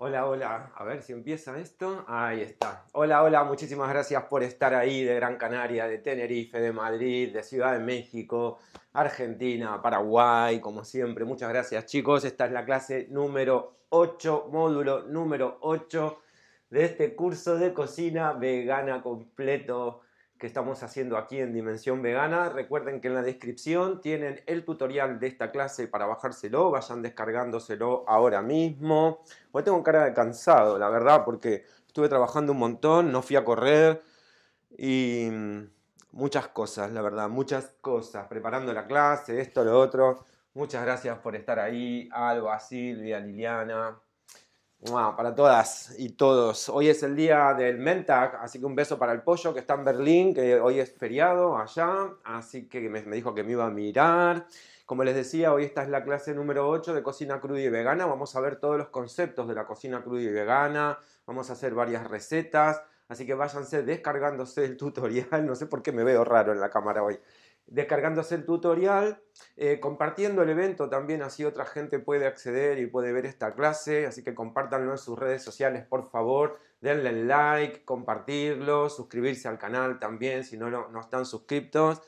Hola, hola. A ver si empieza esto. Ahí está. Hola, hola. Muchísimas gracias por estar ahí de Gran Canaria, de Tenerife, de Madrid, de Ciudad de México, Argentina, Paraguay, como siempre. Muchas gracias, chicos. Esta es la clase número 8, módulo número 8 de este curso de cocina vegana completo que estamos haciendo aquí en Dimensión Vegana. Recuerden que en la descripción tienen el tutorial de esta clase para bajárselo, vayan descargándoselo ahora mismo. Hoy tengo cara de cansado, la verdad, porque estuve trabajando un montón, no fui a correr y mm, muchas cosas, la verdad, muchas cosas, preparando la clase, esto, lo otro. Muchas gracias por estar ahí, Alba, Silvia, Liliana, para todas y todos. Hoy es el día del Mentag, así que un beso para el pollo que está en Berlín, que hoy es feriado allá, así que me dijo que me iba a mirar. Como les decía, hoy esta es la clase número 8 de cocina cruda y vegana. Vamos a ver todos los conceptos de la cocina cruda y vegana, vamos a hacer varias recetas, así que váyanse descargándose el tutorial. No sé por qué me veo raro en la cámara hoy descargándose el tutorial, eh, compartiendo el evento también, así otra gente puede acceder y puede ver esta clase, así que compártanlo en sus redes sociales, por favor, denle like, compartirlo, suscribirse al canal también, si no, no, están suscritos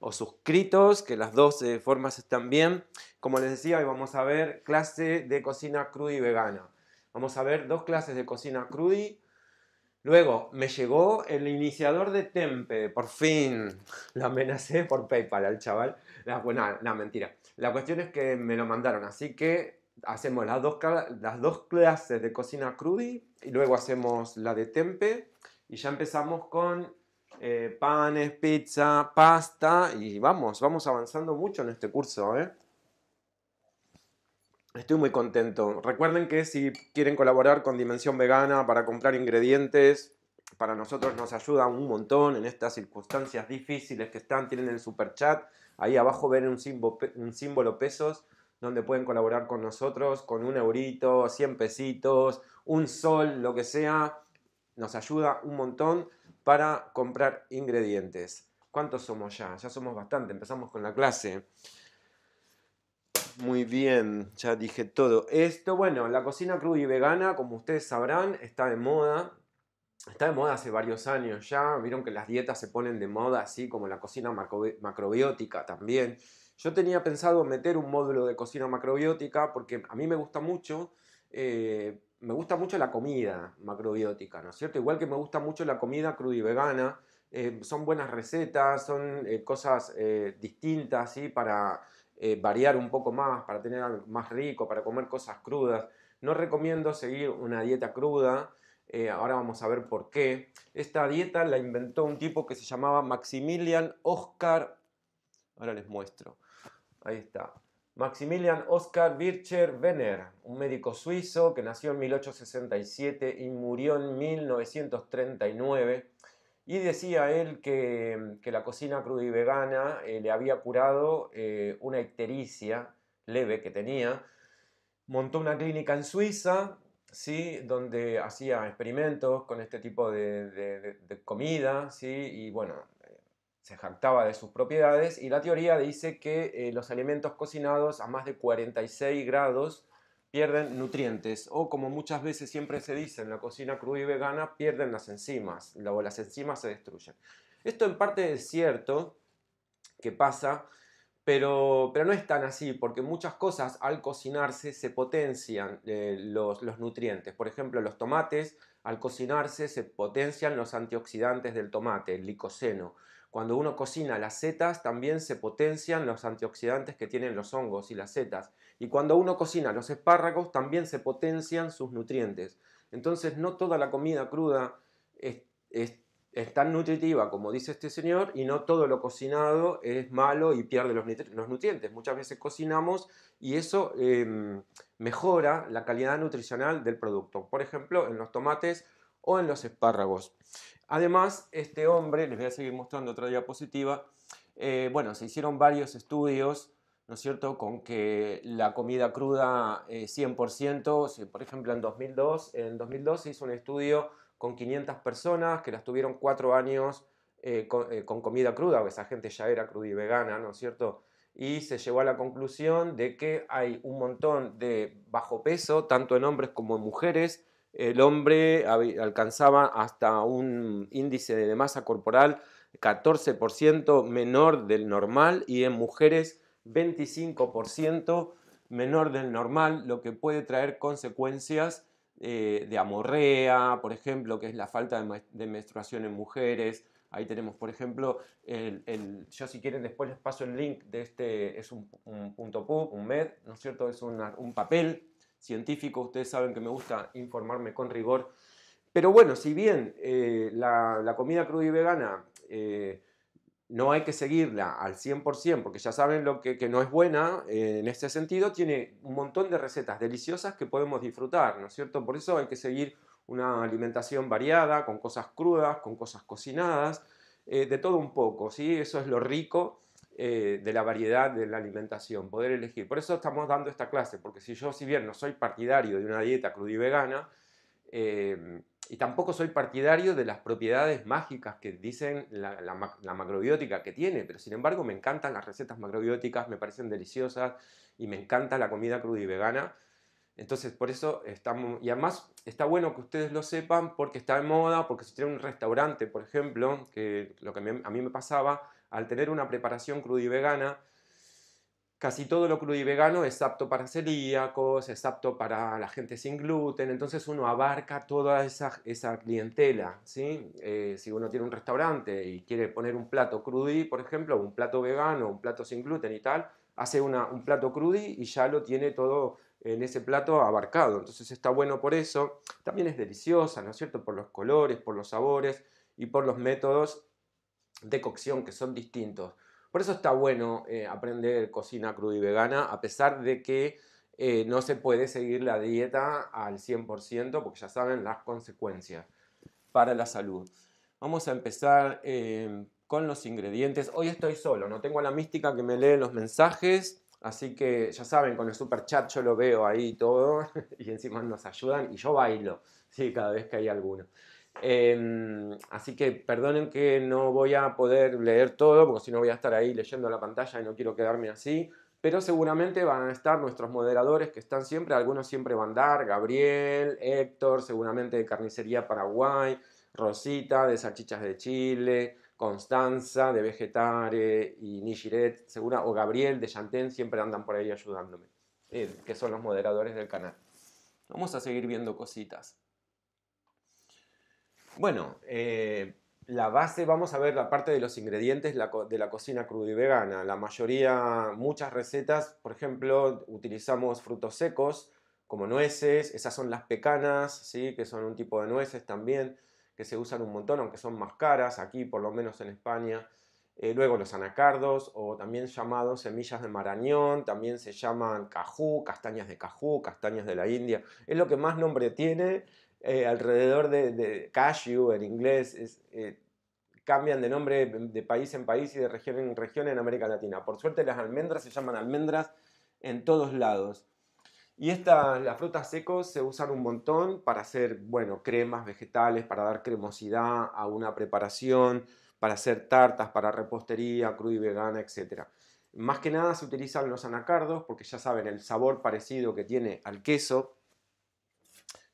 o suscritos, que las dos eh, formas están bien. Como les decía, hoy vamos a ver clase de cocina cruda y vegana. Vamos a ver dos clases de cocina y Luego, me llegó el iniciador de Tempe, por fin. Lo amenacé por PayPal al chaval. La, buena, la mentira. La cuestión es que me lo mandaron, así que hacemos las dos, clases de cocina crudi y luego hacemos la de Tempe y ya empezamos con eh, panes, pizza, pasta y vamos, vamos avanzando mucho en este curso, ¿eh? Estoy muy contento. Recuerden que si quieren colaborar con Dimensión Vegana para comprar ingredientes, para nosotros nos ayuda un montón en estas circunstancias difíciles que están. Tienen el super chat. Ahí abajo ven un símbolo, pesos donde pueden colaborar con nosotros con un eurito, 100 pesitos, un sol, lo que sea. Nos ayuda un montón para comprar ingredientes. ¿Cuántos somos ya? Ya somos bastante. Empezamos con la clase. Muy bien, ya dije todo esto. Bueno, la cocina cruda y vegana, como ustedes sabrán, está de moda. Está de moda hace varios años ya. Vieron que las dietas se ponen de moda, así como la cocina macrobiótica también. Yo tenía pensado meter un módulo de cocina macrobiótica porque a mí me gusta mucho. Eh, me gusta mucho la comida macrobiótica, ¿no es cierto? Igual que me gusta mucho la comida cruda y vegana, eh, son buenas recetas, son eh, cosas distintas ¿sí? para, eh, variar un poco más, para tener algo más rico, para comer cosas crudas. No recomiendo seguir una dieta cruda, eh, ahora vamos a ver por qué. Esta dieta la inventó un tipo que se llamaba Maximilian Oscar, ahora les muestro, ahí está. Maximilian Oscar Bircher Wenner, un médico suizo que nació en 1867 y murió en 1939 y decía él que, la cocina cruda y vegana eh, le había curado eh, una ictericia leve que tenía. Montó una clínica en Suiza, ¿sí? donde hacía experimentos con este tipo de, comida, y bueno, eh, se jactaba de sus propiedades y la teoría dice que los alimentos cocinados a más de 46 grados pierden nutrientes o como muchas veces siempre se dice en la cocina cruda y vegana, pierden las enzimas o las enzimas se destruyen. Esto en parte es cierto que pasa, pero, no es tan así porque muchas cosas al cocinarse se potencian eh, los, los nutrientes. Por ejemplo, los tomates al cocinarse se potencian los antioxidantes del tomate, el licoceno. Cuando uno cocina las setas, también se potencian los antioxidantes que tienen los hongos y las setas. Y cuando uno cocina los espárragos, también se potencian sus nutrientes. Entonces, no toda la comida cruda es, tan nutritiva como dice este señor y no todo lo cocinado es malo y pierde los, nutrientes. Muchas veces cocinamos y eso em, mejora la calidad nutricional del producto. Por ejemplo, en los tomates o en los espárragos. Además, este hombre, les voy a seguir mostrando otra diapositiva, eh, bueno, se hicieron varios estudios, ¿no es cierto?, con que la comida cruda 100%, eh, por ejemplo, en 2002, en 2002 se hizo un estudio con 500 personas que las tuvieron cuatro años eh, con, comida cruda, porque esa gente ya era cruda y vegana, ¿no es cierto?, y se llegó a la conclusión de que hay un montón de bajo peso, tanto en hombres como en mujeres, el hombre alcanzaba hasta un índice de masa corporal 14% menor del normal y en mujeres 25% menor del normal, lo que puede traer consecuencias eh, de amorrea, por ejemplo, que es la falta de, menstruación en mujeres. Ahí tenemos, por ejemplo, yo si quieren después les paso el link de este, es un, punto pub, un med, ¿no es cierto? Es un papel científico, ustedes saben que me gusta informarme con rigor. Pero bueno, si bien eh, la, comida cruda y vegana eh, no hay que seguirla al 100%, porque ya saben lo que, no es buena eh, en este sentido, tiene un montón de recetas deliciosas que podemos disfrutar, ¿no es cierto? Por eso hay que seguir una alimentación variada, con cosas crudas, con cosas cocinadas, de todo un poco, ¿sí? Eso es lo rico eh, de la variedad de la alimentación, poder elegir. Por eso estamos dando esta clase, porque si yo, si bien no soy partidario de una dieta y vegana em, y tampoco soy partidario de las propiedades mágicas que dicen la, macrobiótica que tiene, pero sin embargo me encantan las recetas macrobióticas, me parecen deliciosas y me encanta la comida cruda y vegana. Entonces, por eso estamos, y además está bueno que ustedes lo sepan porque está de moda, porque si tienen un restaurante, por ejemplo, que lo que a mí me pasaba, al tener una preparación vegana, casi todo lo vegano es apto para celíacos, es apto para la gente sin gluten, entonces uno abarca toda esa, clientela, ¿sí? Eh, si uno tiene un restaurante y quiere poner un plato crudí, por ejemplo, un plato vegano, un plato sin gluten y tal, hace un plato crudí y ya lo tiene todo en ese plato abarcado. Entonces está bueno por eso. También es deliciosa, ¿no es cierto? Por los colores, por los sabores y por los métodos de cocción que son distintos. Por eso está bueno eh, aprender cocina cruda y vegana, a pesar de que eh, no se puede seguir la dieta al 100%, porque ya saben las consecuencias para la salud. Vamos a empezar em, con los ingredientes. Hoy estoy solo, no tengo a la mística que me lee los mensajes, así que ya saben, con el super chat yo lo veo ahí todo, y encima nos ayudan, y yo bailo, sí, cada vez que hay alguno. Em, así que perdonen que no voy a poder leer todo, porque si no voy a estar ahí leyendo la pantalla y no quiero quedarme así. Pero seguramente van a estar nuestros moderadores que están siempre, algunos siempre van a dar, Gabriel, Héctor, seguramente de Carnicería Paraguay, Rosita de Salchichas de Chile, Constanza de Vegetare y Nishiret, segura, o Gabriel de Chantén, siempre andan por ahí ayudándome, eh, que son los moderadores del canal. Vamos a seguir viendo cositas. Bueno, eh, la base, vamos a ver la parte de los ingredientes de la cocina cruda y vegana. La mayoría, muchas recetas, por ejemplo, utilizamos frutos secos como nueces, esas son las pecanas, ¿sí? que son un tipo de nueces también, que se usan un montón, aunque son más caras, aquí por lo menos en España. Eh, luego los anacardos, o también llamados semillas de marañón, también se llaman cajú, castañas de cajú, castañas de la India. Es lo que más nombre tiene, eh, alrededor de, cashew en inglés, eh, cambian de nombre de país en país y de región en región en América Latina. Por suerte las almendras se llaman almendras en todos lados. Y estas, las frutas secos se usan un montón para hacer, bueno, cremas vegetales, para dar cremosidad a una preparación, para hacer tartas, para repostería, cruda y vegana, etc. Más que nada se utilizan los anacardos porque ya saben el sabor parecido que tiene al queso,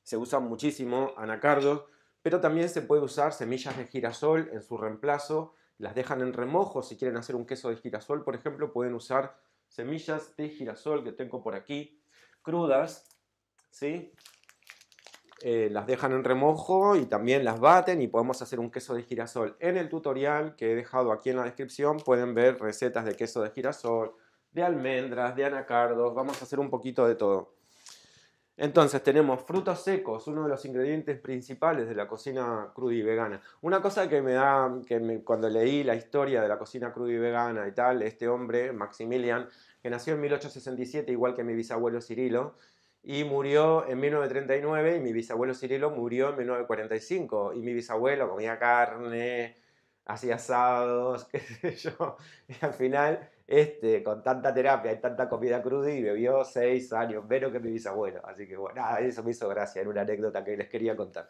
se usa muchísimo anacardos, pero también se puede usar semillas de girasol en su reemplazo. Las dejan en remojo. Si quieren hacer un queso de girasol, por ejemplo, pueden usar semillas de girasol que tengo por aquí, crudas, ¿sí? Eh, las dejan en remojo y también las baten y podemos hacer un queso de girasol. En el tutorial que he dejado aquí en la descripción pueden ver recetas de queso de girasol, de almendras, de anacardos, vamos a hacer un poquito de todo. Entonces tenemos frutos secos, uno de los ingredientes principales de la cocina cruda y vegana. Una cosa que me da, que cuando leí la historia de la cocina cruda y vegana y tal, este hombre, Maximilian, que nació en 1867 igual que mi bisabuelo Cirilo, y murió en 1939 y mi bisabuelo Cirilo murió en 1945 y mi bisabuelo comía carne, hacía asados, qué sé yo, y al final este, con tanta terapia y tanta comida cruda y bebió seis años menos que mi bisabuelo. Así que bueno, eso me hizo gracia, en una anécdota que les quería contar.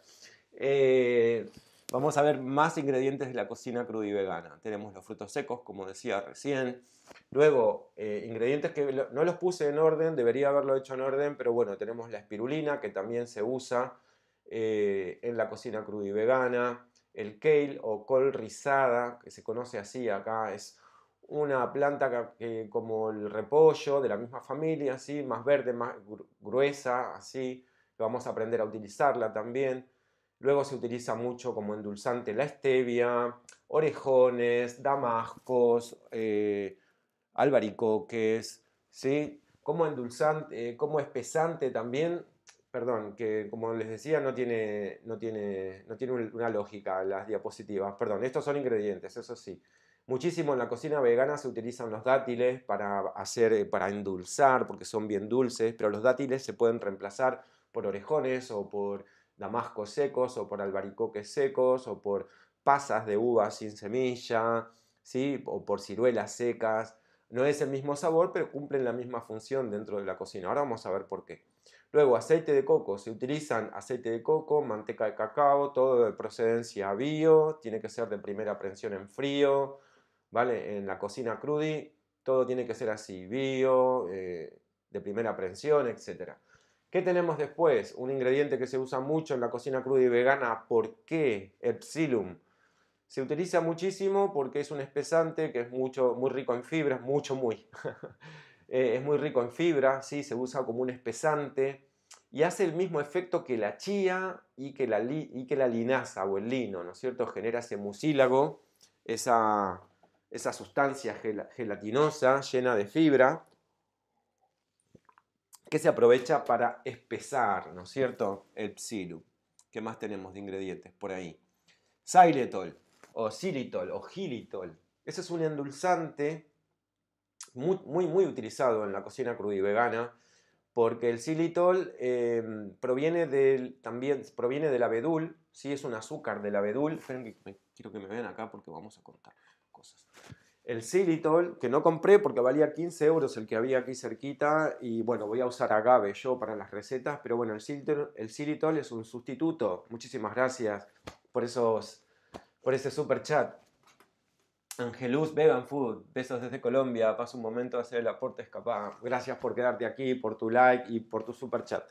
Eh, vamos a ver más ingredientes de la cocina cruda y vegana. Tenemos los frutos secos, como decía recién. Luego, eh, ingredientes que no los puse en orden, debería haberlo hecho en orden, pero bueno, tenemos la espirulina que también se usa eh, en la cocina cruda y vegana. El kale o col rizada, que se conoce así acá, es una planta que, como el repollo de la misma familia, así más verde, más gruesa, así, vamos a aprender a utilizarla también. Luego se utiliza mucho como endulzante la stevia, orejones, damascos, eh, albaricoques, ¿sí? Como endulzante, eh, como espesante también, perdón, que como les decía no tiene, no tiene, no tiene una lógica las diapositivas, perdón, estos son ingredientes, eso sí. Muchísimo en la cocina vegana se utilizan los dátiles para, hacer, eh, para endulzar, porque son bien dulces, pero los dátiles se pueden reemplazar por orejones o por damascos secos o por albaricoques secos o por pasas de uva sin semilla, ¿sí? o por ciruelas secas. No es el mismo sabor, pero cumplen la misma función dentro de la cocina. Ahora vamos a ver por qué. Luego, aceite de coco. Se utilizan aceite de coco, manteca de cacao, todo de procedencia bio, tiene que ser de primera prensión en frío, en la cocina crudi todo tiene que ser así, bio, eh, de primera aprensión, etc. ¿Qué tenemos después? Un ingrediente que se usa mucho en la cocina crudy vegana, ¿por qué? Epsilum. Se utiliza muchísimo porque es un espesante que es mucho, muy rico en fibras, mucho, muy. Eh, es muy rico en fibra, ¿sí? se usa como un espesante y hace el mismo efecto que la chía y que la, y que la linaza o el lino, ¿no es cierto? Genera ese mucílago, esa, esa sustancia gelatinosa llena de fibra que se aprovecha para espesar, ¿no es cierto?, el psilu. ¿Qué más tenemos de ingredientes por ahí? Xylitol, o xilitol, o gilitol. Ese es un endulzante muy, muy, utilizado en la cocina cruda y vegana, porque el silitol em, proviene del, también proviene del abedul, sí, es un azúcar del abedul. Esperen quiero que me vean acá porque vamos a contar el xilitol, que no compré porque valía 15 euros el que había aquí cerquita, y bueno, voy a usar agave yo para las recetas, pero bueno, el xilitol, el es un sustituto. Muchísimas gracias por, esos, por ese super chat. Angelus Vegan Food, besos desde Colombia, pasa un momento a hacer el aporte escapado. Gracias por quedarte aquí, por tu like y por tu super chat.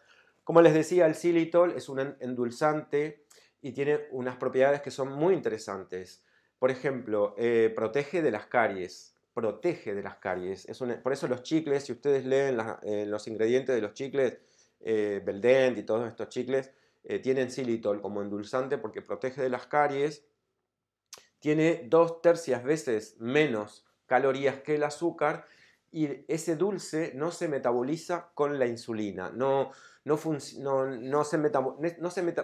Como les decía, el xilitol es un endulzante y tiene unas propiedades que son muy interesantes. Por ejemplo, eh, protege de las caries. Protege de las caries. Es por eso los chicles, si ustedes leen eh, los ingredientes de los chicles, eh, Beldent y todos estos chicles, tienen xilitol como endulzante porque protege de las caries. Tiene dos tercias veces menos calorías que el azúcar y ese dulce no se metaboliza con la insulina. No, no, se,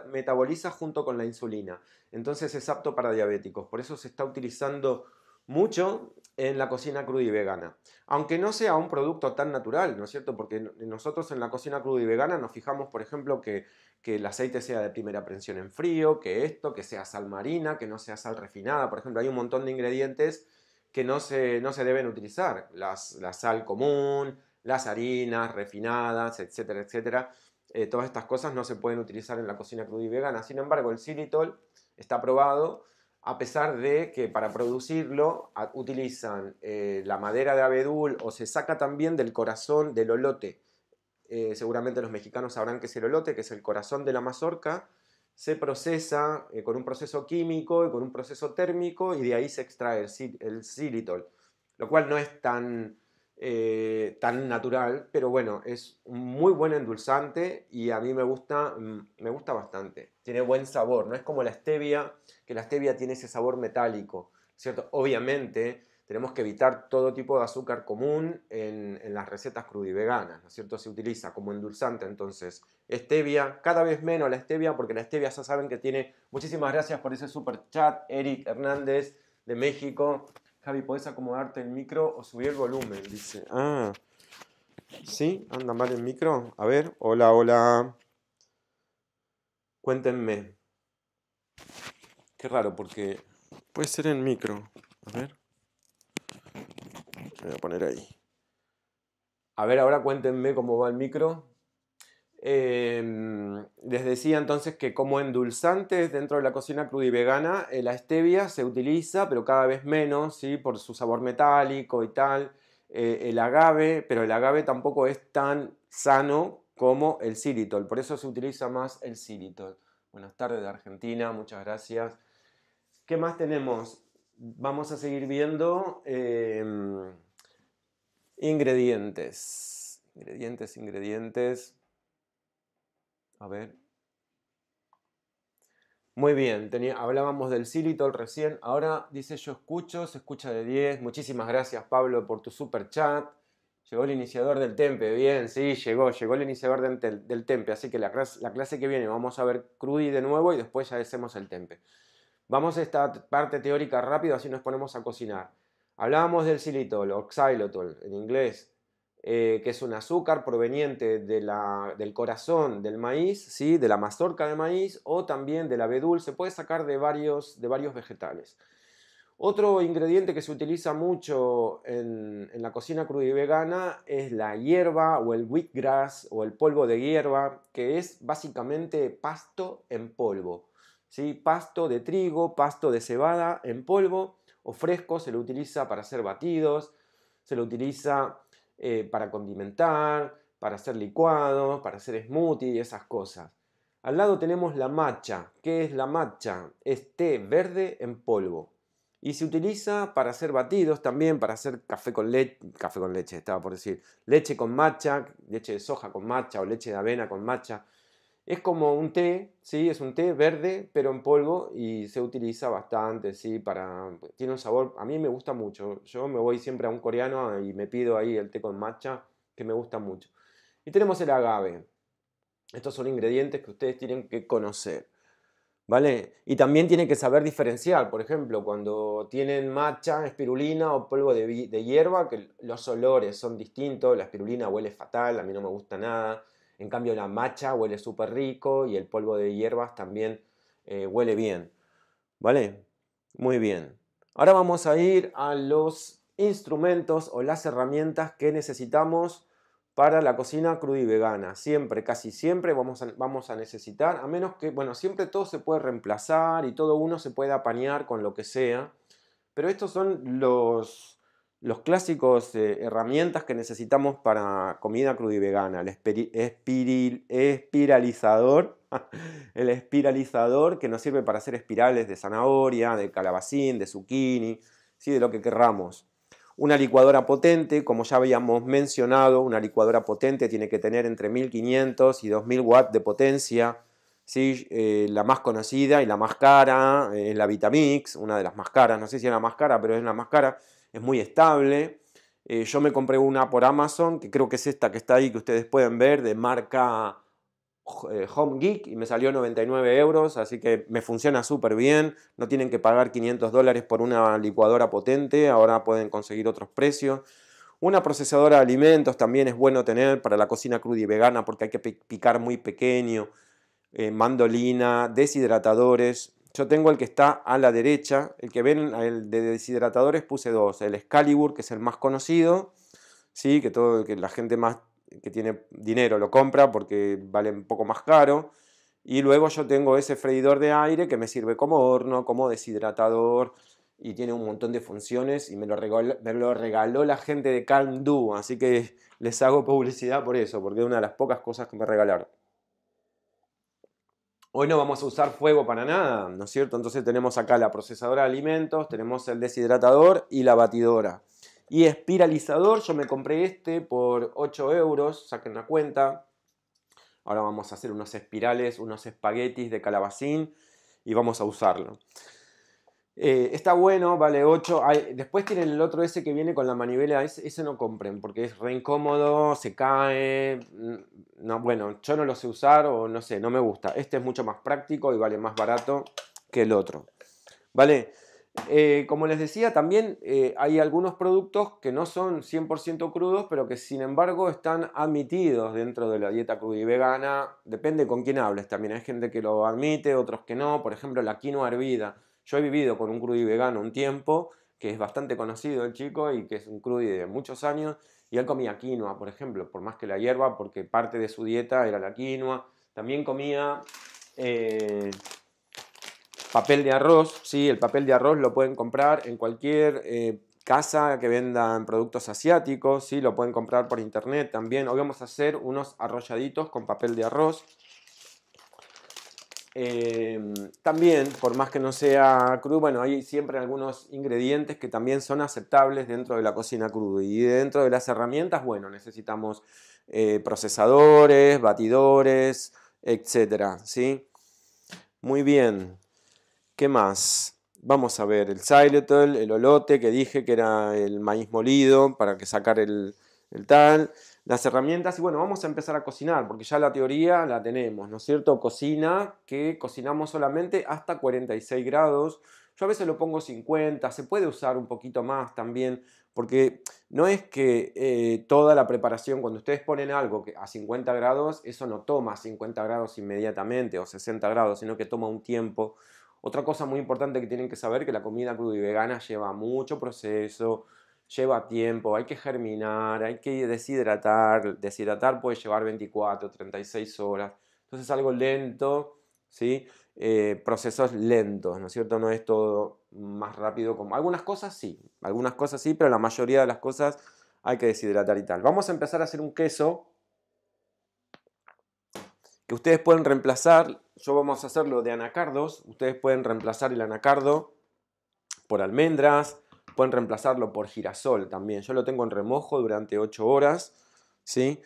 metaboliza junto con la insulina. Entonces es apto para diabéticos. Por eso se está utilizando mucho en la cocina cruda y vegana. Aunque no sea un producto tan natural, ¿no es cierto? Porque nosotros en la cocina cruda y vegana nos fijamos, por ejemplo, que, el aceite sea de primera presión en frío, que esto, que sea sal marina, que no sea sal refinada. Por ejemplo, hay un montón de ingredientes que no se, deben utilizar. la sal común, las harinas refinadas, etcétera, etcétera. Eh, todas estas cosas no se pueden utilizar en la cocina cruda y vegana. Sin embargo, el xilitol está probado a pesar de que para producirlo utilizan eh, la madera de abedul o se saca también del corazón del olote. Eh, seguramente los mexicanos sabrán que es el olote, que es el corazón de la mazorca, se procesa con un proceso químico y con un proceso térmico y de ahí se extrae el, el xilitol, lo cual no es tan eh, tan natural, pero bueno, es un muy buen endulzante y a mí me gusta, mm, me gusta bastante. Tiene buen sabor, no es como la stevia, que la stevia tiene ese sabor metálico, ¿cierto? Obviamente tenemos que evitar todo tipo de azúcar común en, las recetas crudiveganas, ¿no es cierto? Se utiliza como endulzante, entonces, stevia, cada vez menos la stevia, porque la stevia ya saben que tiene... Muchísimas gracias por ese super chat, Eric Hernández de México. Javi, ¿podés acomodarte el micro o subir el volumen? Dice, ah, ¿sí? ¿Anda mal el micro? A ver, hola, hola. Cuéntenme. Qué raro, porque puede ser el micro. A ver. voy a poner ahí. A ver, ahora cuéntenme cómo va el micro. Em, les decía entonces que como endulzantes dentro de la cocina cruda y vegana, eh, la stevia se utiliza, pero cada vez menos, ¿sí? por su sabor metálico y tal. Eh, el agave, pero el agave tampoco es tan sano como el xilitol, por eso se utiliza más el xilitol. Buenas tardes de Argentina, muchas gracias. ¿Qué más tenemos? Vamos a seguir viendo em, ingredientes. Ingredientes, ingredientes. A ver. Muy bien, hablábamos del silitol recién. Ahora dice yo escucho, se escucha de 10. Muchísimas gracias Pablo por tu super chat. Llegó el iniciador del tempe, bien, sí, llegó, llegó el iniciador del, tempe, así que la clase, que viene vamos a ver crudi de nuevo y después ya hacemos el tempe. Vamos a esta parte teórica rápido, así nos ponemos a cocinar. Hablábamos del o xylitol en inglés, eh, que es un azúcar proveniente de del corazón del maíz, ¿sí? de la mazorca de maíz o también de la abedul, se puede sacar de varios, de varios vegetales. Otro ingrediente que se utiliza mucho en, la cocina cruda y vegana es la hierba o el wheatgrass o el polvo de hierba, que es básicamente pasto en polvo. ¿sí? Pasto de trigo, pasto de cebada en polvo o fresco, se lo utiliza para hacer batidos, se lo utiliza eh, para condimentar, para hacer licuados, para hacer smoothie y esas cosas. Al lado tenemos la matcha. ¿Qué es la matcha? Es té verde en polvo. Y se utiliza para hacer batidos también, para hacer café con leche, café con leche, estaba por decir, leche con matcha, leche de soja con matcha o leche de avena con matcha. Es como un té, ¿sí? Es un té verde, pero en polvo y se utiliza bastante, ¿sí? Para... Tiene un sabor, a mí me gusta mucho. Yo me voy siempre a un coreano y me pido ahí el té con matcha, que me gusta mucho. Y tenemos el agave. Estos son ingredientes que ustedes tienen que conocer. ¿Vale? Y también tienen que saber diferenciar, por ejemplo, cuando tienen matcha, espirulina o polvo de, de hierba, que los olores son distintos, la espirulina huele fatal, a mí no me gusta nada, en cambio la macha huele súper rico y el polvo de hierbas también eh, huele bien. ¿Vale? Muy bien. Ahora vamos a ir a los instrumentos o las herramientas que necesitamos para la cocina cruda y vegana. Siempre, casi siempre vamos a, vamos a necesitar, a menos que, bueno, siempre todo se puede reemplazar y todo uno se puede apañar con lo que sea. Pero estos son los, los clásicos eh, herramientas que necesitamos para comida cruda y vegana, el espiralizador, el espiralizador que nos sirve para hacer espirales de zanahoria, de calabacín, de zucchini, ¿sí? de lo que querramos. Una licuadora potente, como ya habíamos mencionado, una licuadora potente tiene que tener entre 1500 y 2000 watts de potencia. ¿sí? Eh, la más conocida y la más cara eh, es la Vitamix, una de las más caras, no sé si es la más cara, pero es la más cara es muy estable. Eh, yo me compré una por Amazon, que creo que es esta que está ahí, que ustedes pueden ver, de marca eh, Home Geek, y me salió 99 euros, así que me funciona súper bien. No tienen que pagar 500 dólares por una licuadora potente, ahora pueden conseguir otros precios. Una procesadora de alimentos también es bueno tener para la cocina cruda y vegana porque hay que picar muy pequeño. Eh, mandolina, deshidratadores, yo tengo el que está a la derecha, el que ven, el de deshidratadores puse dos, el Excalibur, que es el más conocido, ¿sí? que, todo, que la gente más que tiene dinero lo compra porque vale un poco más caro. Y luego yo tengo ese freidor de aire que me sirve como horno, como deshidratador y tiene un montón de funciones y me lo, regaló, la gente de Can Do, así que les hago publicidad por eso, porque es una de las pocas cosas que me regalaron. Hoy no vamos a usar fuego para nada, ¿no es cierto? Entonces tenemos acá la procesadora de alimentos, tenemos el deshidratador y la batidora. Y espiralizador, yo me compré este por 8 euros, saquen la cuenta. Ahora vamos a hacer unos espirales, unos espaguetis de calabacín y vamos a usarlo. Eh, está bueno, vale 8. después tienen el otro ese que viene con la manivela. Ese, no compren porque es re incómodo, se cae. Mm, no, bueno, yo no lo sé usar o no sé, no me gusta. Este es mucho más práctico y vale más barato que el otro. Vale. Eh, como les decía, también eh, hay algunos productos que no son 100% crudos, pero que sin embargo están admitidos dentro de la dieta cruda y vegana. Depende con quién hables también. Hay gente que lo admite, otros que no. Por ejemplo, la quinoa hervida yo he vivido con un crudy vegano un tiempo, que es bastante conocido el chico y que es un crudy de muchos años, y él comía quinoa, por ejemplo, por más que la hierba, porque parte de su dieta era la quinoa. También comía eh, papel de arroz, sí, el papel de arroz lo pueden comprar en cualquier eh, casa que vendan productos asiáticos, sí, lo pueden comprar por internet también. Hoy vamos a hacer unos arrolladitos con papel de arroz. Em, también, por más que no sea crudo, bueno, hay siempre algunos ingredientes que también son aceptables dentro de la cocina cruda. Y dentro de las herramientas, bueno, necesitamos eh, procesadores, batidores, etcétera, ¿sí? Muy bien. ¿Qué más? Vamos a ver el xylitol, el olote que dije que era el maíz molido para que sacar el tal las herramientas y bueno, vamos a empezar a cocinar, porque ya la teoría la tenemos, ¿no es cierto? Cocina, que cocinamos solamente hasta 46 grados. Yo a veces lo pongo 50, se puede usar un poquito más también, porque no es que eh, toda la preparación, cuando ustedes ponen algo a 50 grados, eso no toma 50 grados inmediatamente o 60 grados, sino que toma un tiempo. Otra cosa muy importante que tienen que saber, que la comida cruda y vegana lleva mucho proceso, lleva tiempo, hay que germinar, hay que deshidratar, deshidratar puede llevar 24, 36 horas, entonces algo lento, ¿sí? Eh, procesos lentos, ¿no es cierto? No es todo más rápido como... Algunas cosas sí, algunas cosas sí, pero la mayoría de las cosas hay que deshidratar y tal. Vamos a empezar a hacer un queso que ustedes pueden reemplazar, yo vamos a hacerlo de anacardos, ustedes pueden reemplazar el anacardo por almendras, Pueden reemplazarlo por girasol también. Yo lo tengo en remojo durante 8 horas. ¿sí?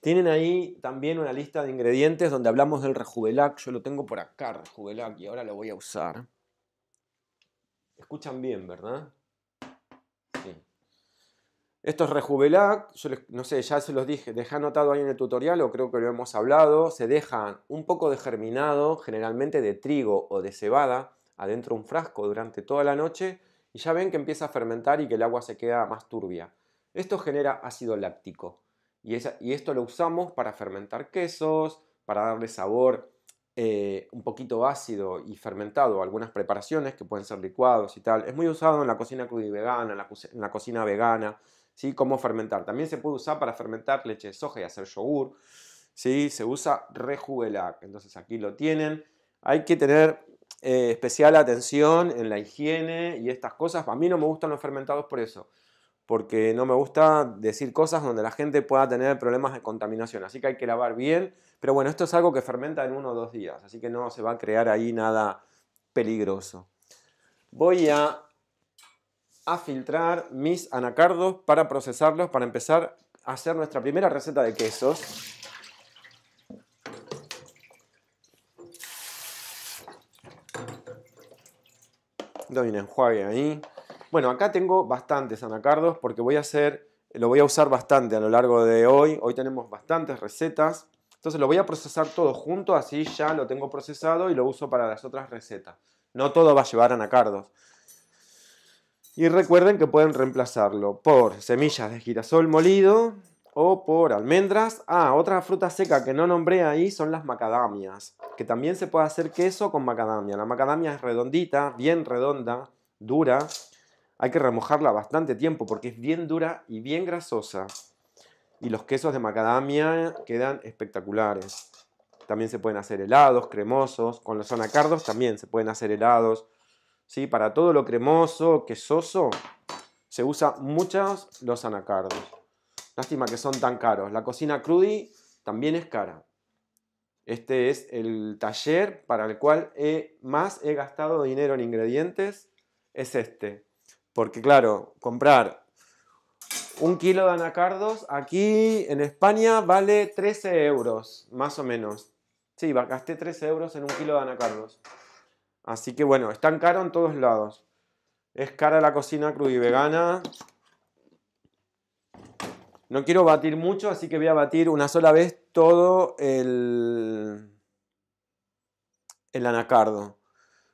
Tienen ahí también una lista de ingredientes donde hablamos del rejuvelac. Yo lo tengo por acá, rejubelac y ahora lo voy a usar. Escuchan bien, ¿verdad? Sí. Esto yo no sé, ya se los dije, deja anotado ahí en el tutorial o creo que lo hemos hablado, se dejan un poco de germinado, generalmente de trigo o de cebada, adentro un frasco durante toda la noche y ya ven que empieza a fermentar y que el agua se queda más turbia. Esto genera ácido láctico y, esto lo usamos para fermentar quesos, para darle sabor eh, un poquito ácido y fermentado algunas preparaciones que pueden ser licuados y tal. Es muy usado en la cocina cruda y vegana, en la, cocina vegana, ¿sí? Cómo fermentar. También se puede usar para fermentar leche de soja y hacer yogur, ¿sí? Se usa rejuvelac. Entonces aquí lo tienen. Hay que tener eh, especial atención en la higiene y estas cosas. A mí no me gustan los fermentados por eso, porque no me gusta decir cosas donde la gente pueda tener problemas de contaminación. Así que hay que lavar bien. Pero bueno, esto es algo que fermenta en uno o dos días, así que no se va a crear ahí nada peligroso. Voy a, a filtrar mis anacardos para procesarlos, para empezar a hacer nuestra primera receta de quesos. y enjuague ahí. Bueno, acá tengo bastantes anacardos porque voy a hacer, lo voy a usar bastante a lo largo de hoy. Hoy tenemos bastantes recetas. Entonces lo voy a procesar todo junto, así ya lo tengo procesado y lo uso para las otras recetas. No todo va a llevar anacardos. Y recuerden que pueden reemplazarlo por semillas de girasol molido, o por almendras. Ah, otra fruta seca que no nombré ahí son las macadamias, que también se puede hacer queso con macadamia. La macadamia es redondita, bien redonda, dura. Hay que remojarla bastante tiempo porque es bien dura y bien grasosa. Y los quesos de macadamia quedan espectaculares. También se pueden hacer helados, cremosos. Con los anacardos también se pueden hacer helados. ¿sí? Para todo lo cremoso, quesoso, se usan muchos los anacardos. Lástima que son tan caros. La cocina Crudi también es cara. Este es el taller para el cual más he gastado dinero en ingredientes. Es este. Porque claro, comprar un kilo de anacardos aquí en España vale 13 euros, más o menos. Sí, gasté 13 euros en un kilo de anacardos. Así que bueno, es tan caro en todos lados. Es cara la cocina crudi vegana. No quiero batir mucho, así que voy a batir una sola vez todo el, el anacardo.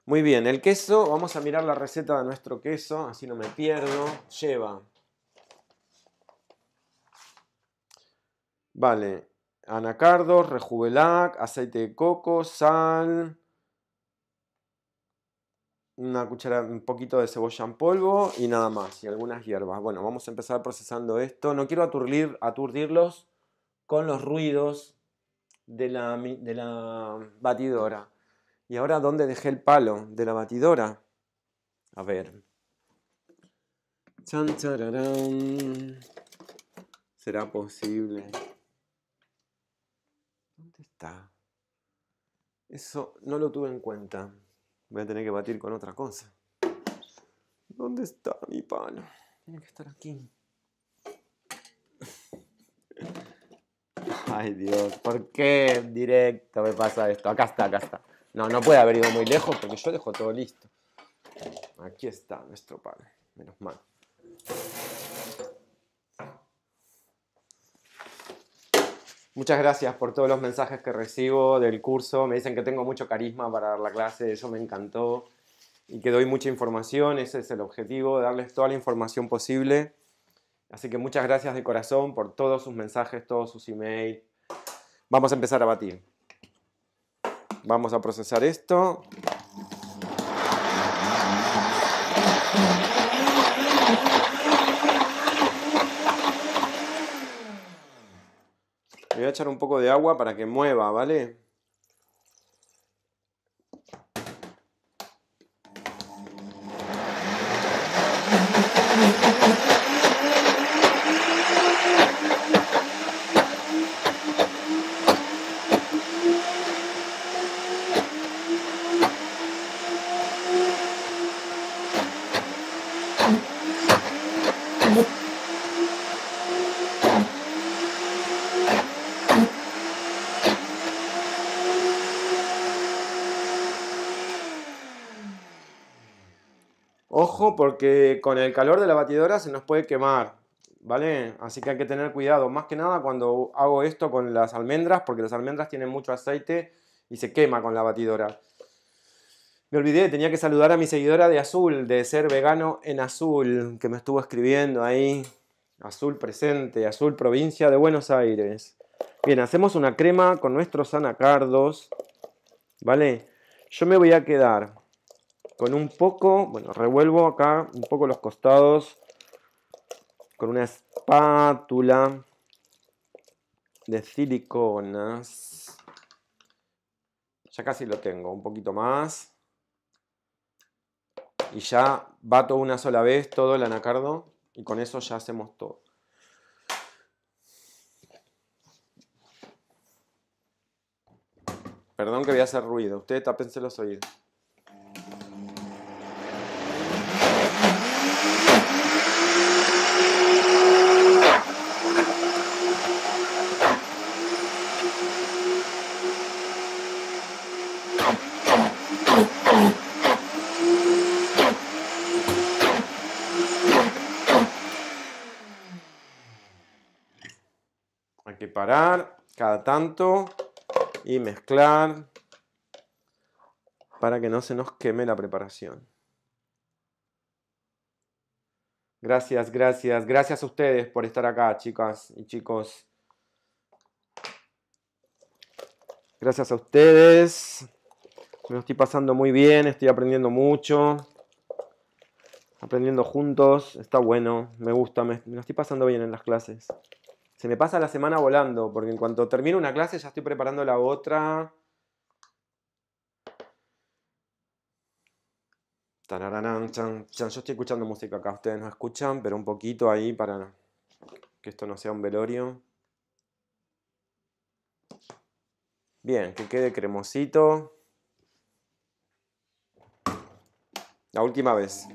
Muy bien, el queso, vamos a mirar la receta de nuestro queso, así no me pierdo. Lleva. Vale, anacardo, rejuvelac, aceite de coco, sal, una cuchara, un poquito de cebolla en polvo y nada más, y algunas hierbas. Bueno, vamos a empezar procesando esto. No quiero aturdir, aturdirlos con los ruidos de la, batidora. ¿Y ahora dónde dejé el palo de la batidora? A ver. Será posible. ¿Dónde está? Eso no lo tuve en cuenta. Voy a tener que batir con otra cosa. ¿Dónde está mi palo? Tiene que estar aquí. Ay Dios, ¿por qué directo me pasa esto? Acá está, acá está. No, no puede haber ido muy lejos porque yo dejo todo listo. Aquí está nuestro palo, menos mal. Muchas gracias por todos los mensajes que recibo del curso. Me dicen que tengo mucho carisma para dar la clase, eso me encantó. Y que doy mucha información, ese es el objetivo, darles toda la información posible. Así que muchas gracias de corazón por todos sus mensajes, todos sus emails. Vamos a empezar a batir. Vamos a procesar esto. voy a echar un poco de agua para que mueva, ¿vale? porque con el calor de la batidora se nos puede quemar, ¿vale? Así que hay que tener cuidado, más que nada cuando hago esto con las almendras, porque las almendras tienen mucho aceite y se quema con la batidora. Me olvidé, tenía que saludar a mi seguidora de Azul, de ser vegano en Azul, que me estuvo escribiendo ahí. Azul presente, Azul provincia de Buenos Aires. Bien, hacemos una crema con nuestros anacardos, ¿vale? Yo me voy a quedar con un poco, bueno, revuelvo acá un poco los costados con una espátula de siliconas. Ya casi lo tengo, un poquito más. Y ya bato una sola vez todo el anacardo y con eso ya hacemos todo. Perdón que voy a hacer ruido, ustedes tapense los oídos. Preparar cada tanto y mezclar para que no se nos queme la preparación. Gracias, gracias, gracias a ustedes por estar acá, chicas y chicos. Gracias a ustedes. Me lo estoy pasando muy bien, estoy aprendiendo mucho. Aprendiendo juntos, está bueno, me gusta, me, me lo estoy pasando bien en las clases se me pasa la semana volando, porque en cuanto termino una clase ya estoy preparando la otra. Yo estoy escuchando música acá, ustedes no escuchan, pero un poquito ahí para que esto no sea un velorio. Bien, que quede cremosito. La última vez.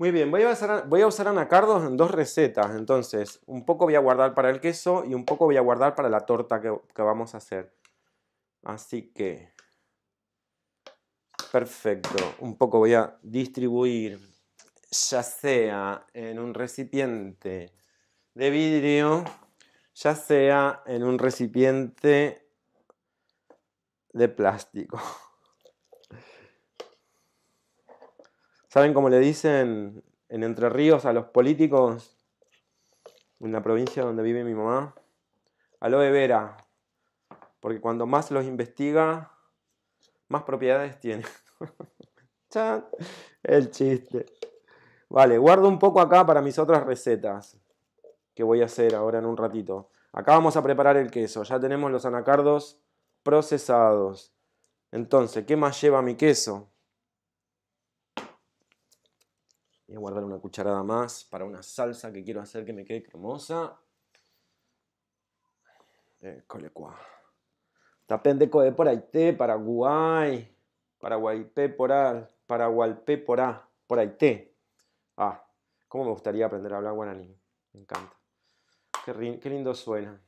Muy bien, voy a, usar, a anacardos en dos recetas, entonces un poco voy a guardar para el queso y un poco voy a guardar para la torta que vamos a hacer. Así que, perfecto, un poco voy a distribuir ya sea en un recipiente de vidrio, ya sea en un recipiente de plástico. ¿Saben cómo le dicen en Entre Ríos a los políticos? En la provincia donde vive mi mamá. Aloe vera. Porque cuando más los investiga, más propiedades tiene. El chiste. Vale, guardo un poco acá para mis otras recetas que voy a hacer ahora en un ratito. Acá vamos a preparar el queso. Ya tenemos los anacardos procesados. Entonces, ¿qué más lleva mi queso? Voy a guardar una cucharada más para una salsa que quiero hacer que me quede cremosa. École eh, cuá Tapen de por Haití, Paraguay, Paraguaype por al, Paragualpe por a, por Ah, cómo me gustaría aprender a hablar guaraní. Me encanta. qué lindo suena.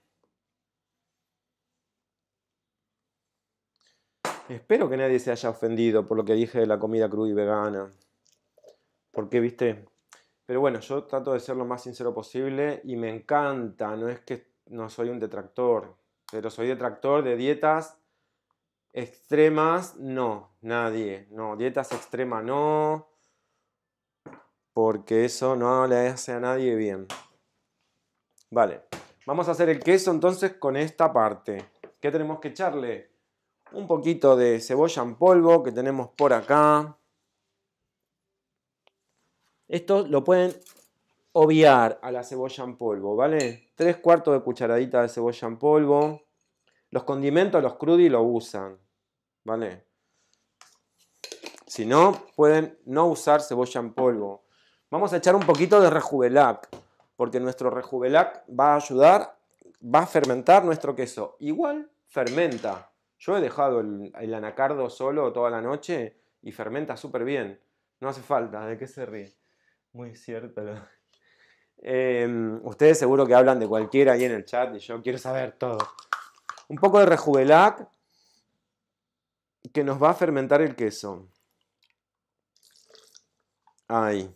Espero que nadie se haya ofendido por lo que dije de la comida cruda y vegana porque, viste, pero bueno, yo trato de ser lo más sincero posible y me encanta, no es que no soy un detractor, pero soy detractor de dietas extremas, no, nadie, no, dietas extremas no, porque eso no le hace a nadie bien. Vale, vamos a hacer el queso entonces con esta parte. ¿Qué tenemos que echarle? Un poquito de cebolla en polvo que tenemos por acá. Esto lo pueden obviar a la cebolla en polvo, ¿vale? Tres cuartos de cucharadita de cebolla en polvo. Los condimentos, los crudis, lo usan, ¿vale? Si no, pueden no usar cebolla en polvo. Vamos a echar un poquito de rejuvelac, porque nuestro rejuvelac va a ayudar, va a fermentar nuestro queso. Igual fermenta. Yo he dejado el, el anacardo solo toda la noche y fermenta súper bien. No hace falta, ¿de qué se ríe? Muy cierto. Em, ustedes seguro que hablan de cualquiera ahí en el chat y yo quiero saber todo. Un poco de rejuvelac que nos va a fermentar el queso. Ahí.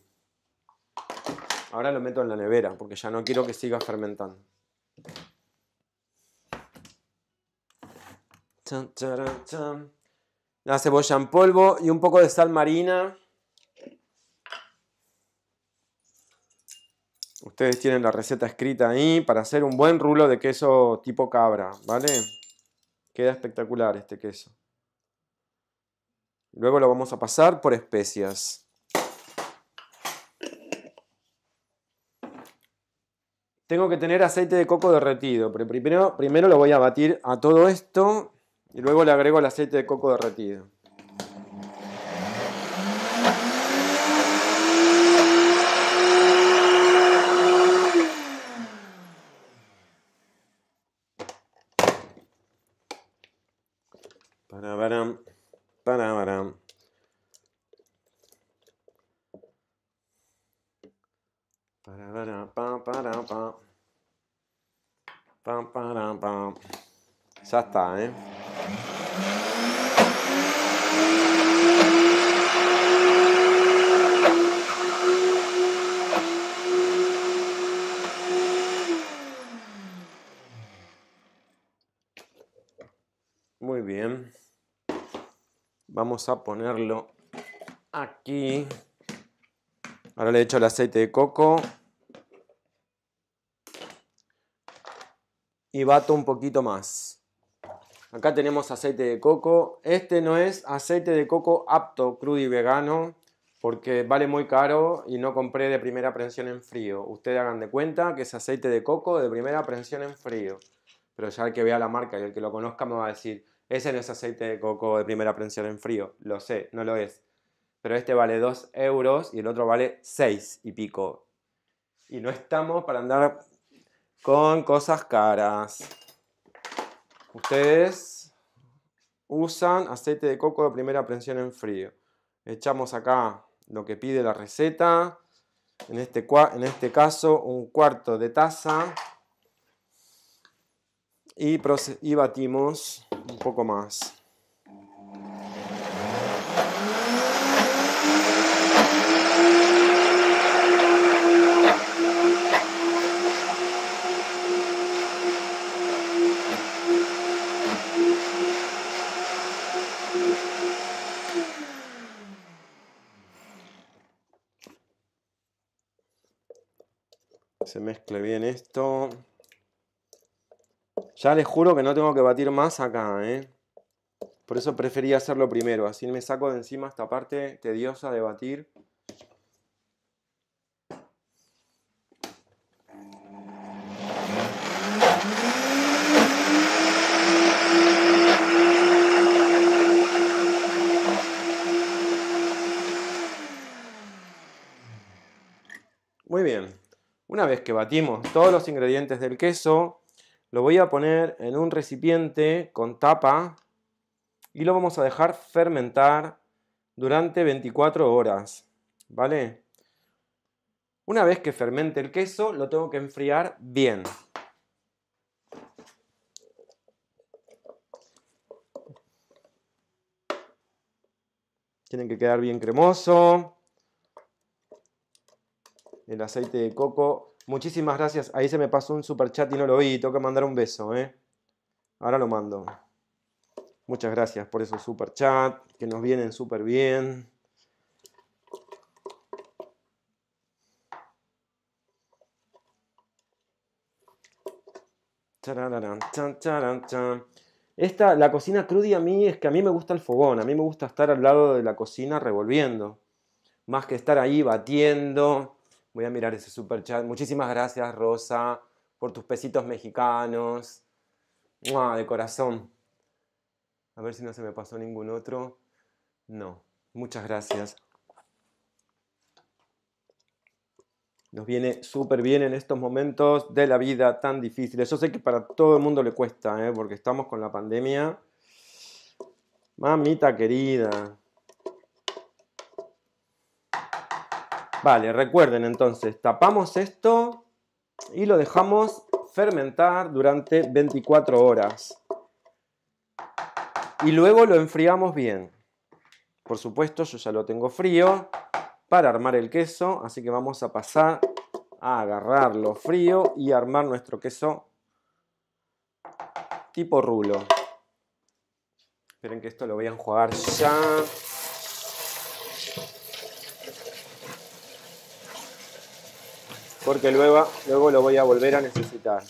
Ahora lo meto en la nevera porque ya no quiero que siga fermentando. La cebolla en polvo y un poco de sal marina. Ustedes tienen la receta escrita ahí para hacer un buen rulo de queso tipo cabra, ¿vale? Queda espectacular este queso. Luego lo vamos a pasar por especias. Tengo que tener aceite de coco derretido, pero primero, primero lo voy a batir a todo esto y luego le agrego el aceite de coco derretido. ¿eh? Muy bien. Vamos a ponerlo aquí. Ahora le echo el aceite de coco. Y bato un poquito más. Acá tenemos aceite de coco. Este no es aceite de coco apto, crudo y vegano, porque vale muy caro y no compré de primera prensión en frío. Ustedes hagan de cuenta que es aceite de coco de primera prensión en frío. Pero ya el que vea la marca y el que lo conozca me va a decir, ese no es aceite de coco de primera prensión en frío. Lo sé, no lo es. Pero este vale 2 euros y el otro vale 6 y pico. Y no estamos para andar con cosas caras ustedes usan aceite de coco de primera presión en frío. Echamos acá lo que pide la receta, en este, este caso un cuarto de taza y batimos un poco más. se mezcle bien esto. Ya les juro que no tengo que batir más acá, ¿eh? Por eso prefería hacerlo primero, así me saco de encima esta parte tediosa de batir. Una vez que batimos todos los ingredientes del queso, lo voy a poner en un recipiente con tapa y lo vamos a dejar fermentar durante 24 horas, ¿vale? Una vez que fermente el queso, lo tengo que enfriar bien. Tienen que quedar bien cremoso el aceite de coco. Muchísimas gracias. Ahí se me pasó un super chat y no lo vi. Tengo que mandar un beso, ¿eh? Ahora lo mando. Muchas gracias por esos super chat que nos vienen súper bien. Esta, la cocina cruda a mí es que a mí me gusta el fogón, a mí me gusta estar al lado de la cocina revolviendo, más que estar ahí batiendo, Voy a mirar ese super chat. Muchísimas gracias, Rosa, por tus pesitos mexicanos. De corazón. A ver si no se me pasó ningún otro. No. Muchas gracias. Nos viene súper bien en estos momentos de la vida tan difíciles. Yo sé que para todo el mundo le cuesta, ¿eh? porque estamos con la pandemia. Mamita querida. Vale, recuerden entonces, tapamos esto y lo dejamos fermentar durante 24 horas. Y luego lo enfriamos bien. Por supuesto, yo ya lo tengo frío para armar el queso, así que vamos a pasar a agarrarlo frío y armar nuestro queso tipo rulo. Esperen que esto lo voy a enjuagar ya. porque luego, luego lo voy a volver a necesitar.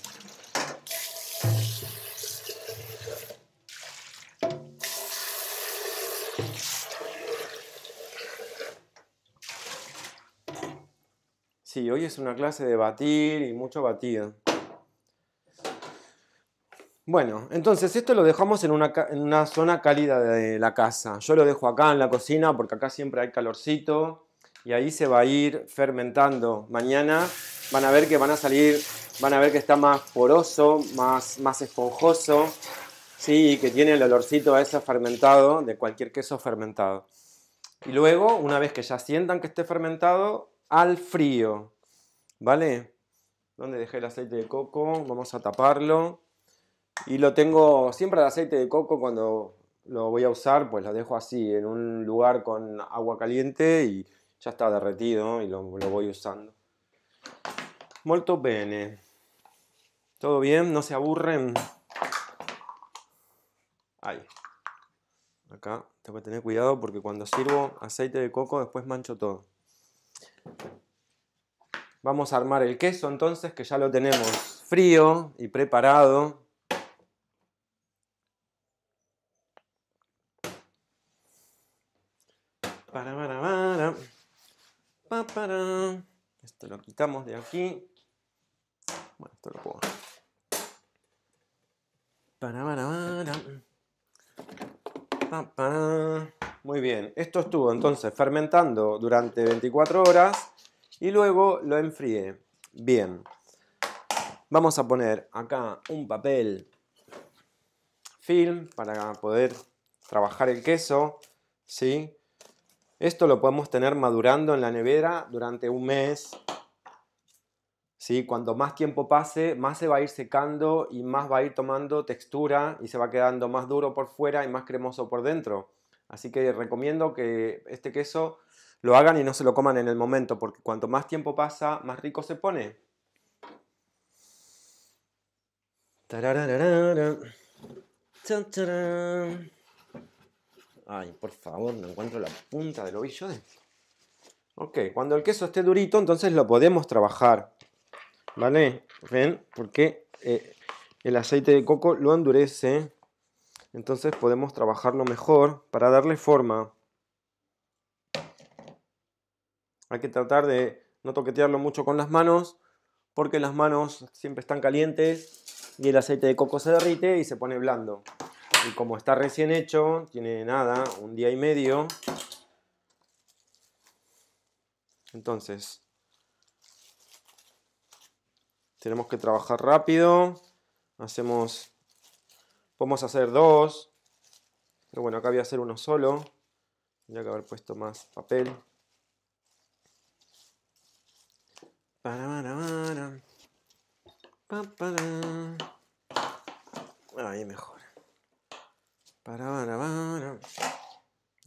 Sí, hoy es una clase de batir y mucho batido. Bueno, entonces esto lo dejamos en una, en una zona cálida de la casa. Yo lo dejo acá en la cocina porque acá siempre hay calorcito y ahí se va a ir fermentando. Mañana van a ver que van a salir, van a ver que está más poroso, más, más esponjoso, sí, que tiene el olorcito a ese fermentado de cualquier queso fermentado. Y luego, una vez que ya sientan que esté fermentado, al frío, ¿vale? Donde dejé el aceite de coco, vamos a taparlo. Y lo tengo siempre el aceite de coco cuando lo voy a usar, pues lo dejo así, en un lugar con agua caliente y, ya está derretido y lo, voy usando. Molto bene. ¿Todo bien? ¿No se aburren? Ahí. Acá tengo que tener cuidado porque cuando sirvo aceite de coco después mancho todo. Vamos a armar el queso entonces que ya lo tenemos frío y preparado. Esto lo quitamos de aquí. Bueno, esto lo puedo. Muy bien, esto estuvo entonces fermentando durante 24 horas y luego lo enfríe. Bien, vamos a poner acá un papel film para poder trabajar el queso, ¿sí? Esto lo podemos tener madurando en la nevera durante un mes. ¿Sí? Cuanto más tiempo pase, más se va a ir secando y más va a ir tomando textura y se va quedando más duro por fuera y más cremoso por dentro. Así que recomiendo que este queso lo hagan y no se lo coman en el momento, porque cuanto más tiempo pasa, más rico se pone. Ay, por favor, no encuentro la punta del ovillo de... Ok, cuando el queso esté durito, entonces lo podemos trabajar. ¿Vale? ¿Ven? Porque eh, el aceite de coco lo endurece. Entonces podemos trabajarlo mejor para darle forma. Hay que tratar de no toquetearlo mucho con las manos, porque las manos siempre están calientes y el aceite de coco se derrite y se pone blando y como está recién hecho, tiene nada, un día y medio. Entonces, tenemos que trabajar rápido. Hacemos, podemos hacer dos. Pero bueno, acá voy a hacer uno solo. Ya que haber puesto más papel. Ahí mejor. Para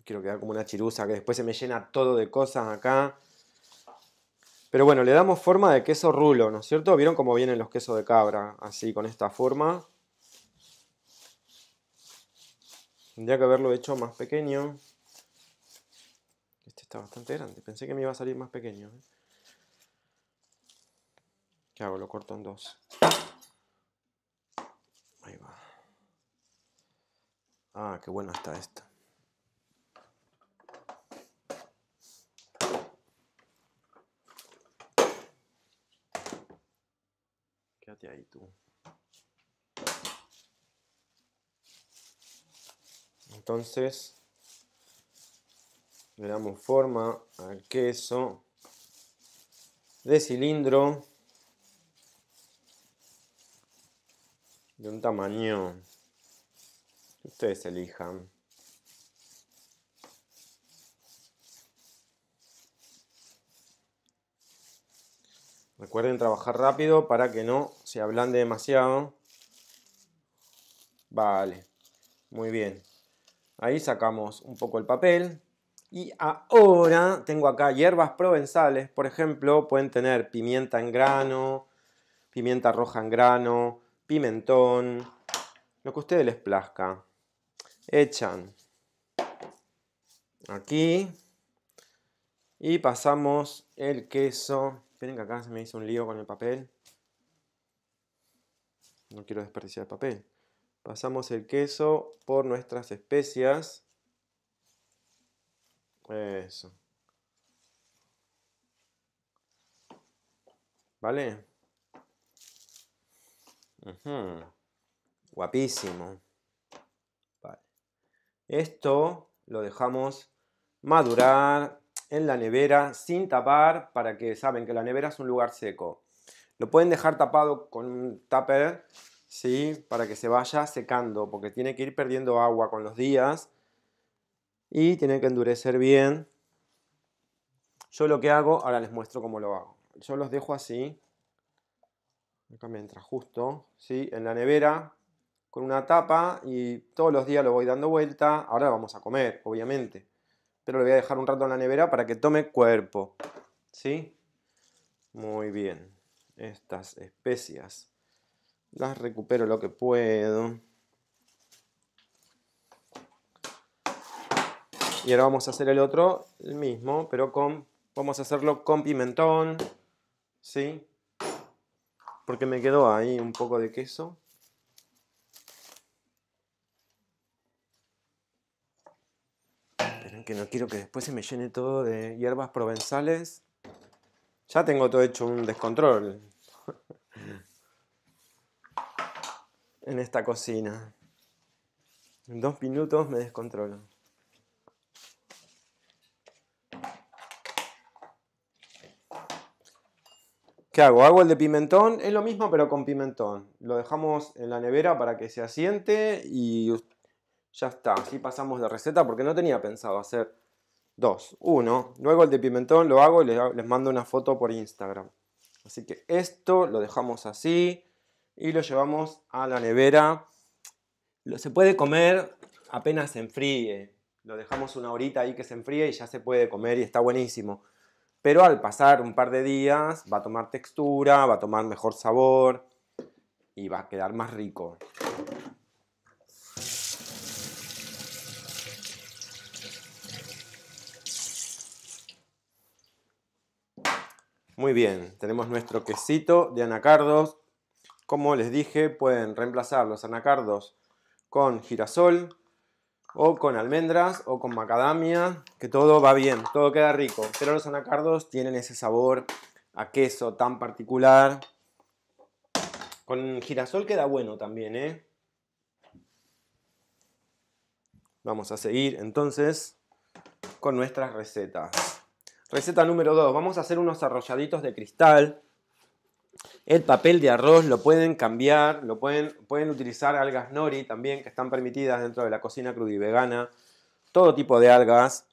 Quiero quedar como una chiruza que después se me llena todo de cosas acá. Pero bueno, le damos forma de queso rulo, ¿no es cierto? ¿Vieron cómo vienen los quesos de cabra? Así, con esta forma. Tendría que haberlo hecho más pequeño. Este está bastante grande. Pensé que me iba a salir más pequeño. ¿eh? ¿Qué hago? Lo corto en dos. Ahí va. Ah, qué bueno está esta. Quédate ahí tú. Entonces, le damos forma al queso de cilindro de un tamaño Ustedes elijan. Recuerden trabajar rápido para que no se ablande demasiado. Vale, muy bien. Ahí sacamos un poco el papel. Y ahora tengo acá hierbas provenzales. Por ejemplo, pueden tener pimienta en grano, pimienta roja en grano, pimentón, lo que a ustedes les plazca echan aquí y pasamos el queso. Esperen que acá se me hizo un lío con el papel. No quiero desperdiciar el papel. Pasamos el queso por nuestras especias. Eso. ¿Vale? Guapísimo. Esto lo dejamos madurar en la nevera sin tapar para que saben que la nevera es un lugar seco. Lo pueden dejar tapado con un tupper, ¿sí? Para que se vaya secando, porque tiene que ir perdiendo agua con los días y tiene que endurecer bien. Yo lo que hago, ahora les muestro cómo lo hago. Yo los dejo así, acá me entra justo, ¿sí? En la nevera con una tapa y todos los días lo voy dando vuelta. Ahora vamos a comer, obviamente. Pero lo voy a dejar un rato en la nevera para que tome cuerpo. ¿Sí? Muy bien. Estas especias las recupero lo que puedo. Y ahora vamos a hacer el otro, el mismo, pero con, vamos a hacerlo con pimentón, ¿sí? Porque me quedó ahí un poco de queso. que no quiero que después se me llene todo de hierbas provenzales. Ya tengo todo hecho un descontrol en esta cocina. En dos minutos me descontrolo. ¿Qué hago? Hago el de pimentón, es lo mismo pero con pimentón. Lo dejamos en la nevera para que se asiente y ya está, así pasamos la receta porque no tenía pensado hacer dos. Uno, luego el de pimentón lo hago y les, les mando una foto por Instagram. Así que esto lo dejamos así y lo llevamos a la nevera. Se puede comer apenas se enfríe. Lo dejamos una horita ahí que se enfríe y ya se puede comer y está buenísimo. Pero al pasar un par de días va a tomar textura, va a tomar mejor sabor y va a quedar más rico. Muy bien, tenemos nuestro quesito de anacardos. Como les dije, pueden reemplazar los anacardos con girasol o con almendras o con macadamia, que todo va bien, todo queda rico. Pero los anacardos tienen ese sabor a queso tan particular. Con girasol queda bueno también, ¿eh? Vamos a seguir entonces con nuestras recetas. Receta número 2. Vamos a hacer unos arrolladitos de cristal. El papel de arroz lo pueden cambiar, lo pueden, pueden utilizar algas nori también, que están permitidas dentro de la cocina vegana, Todo tipo de algas.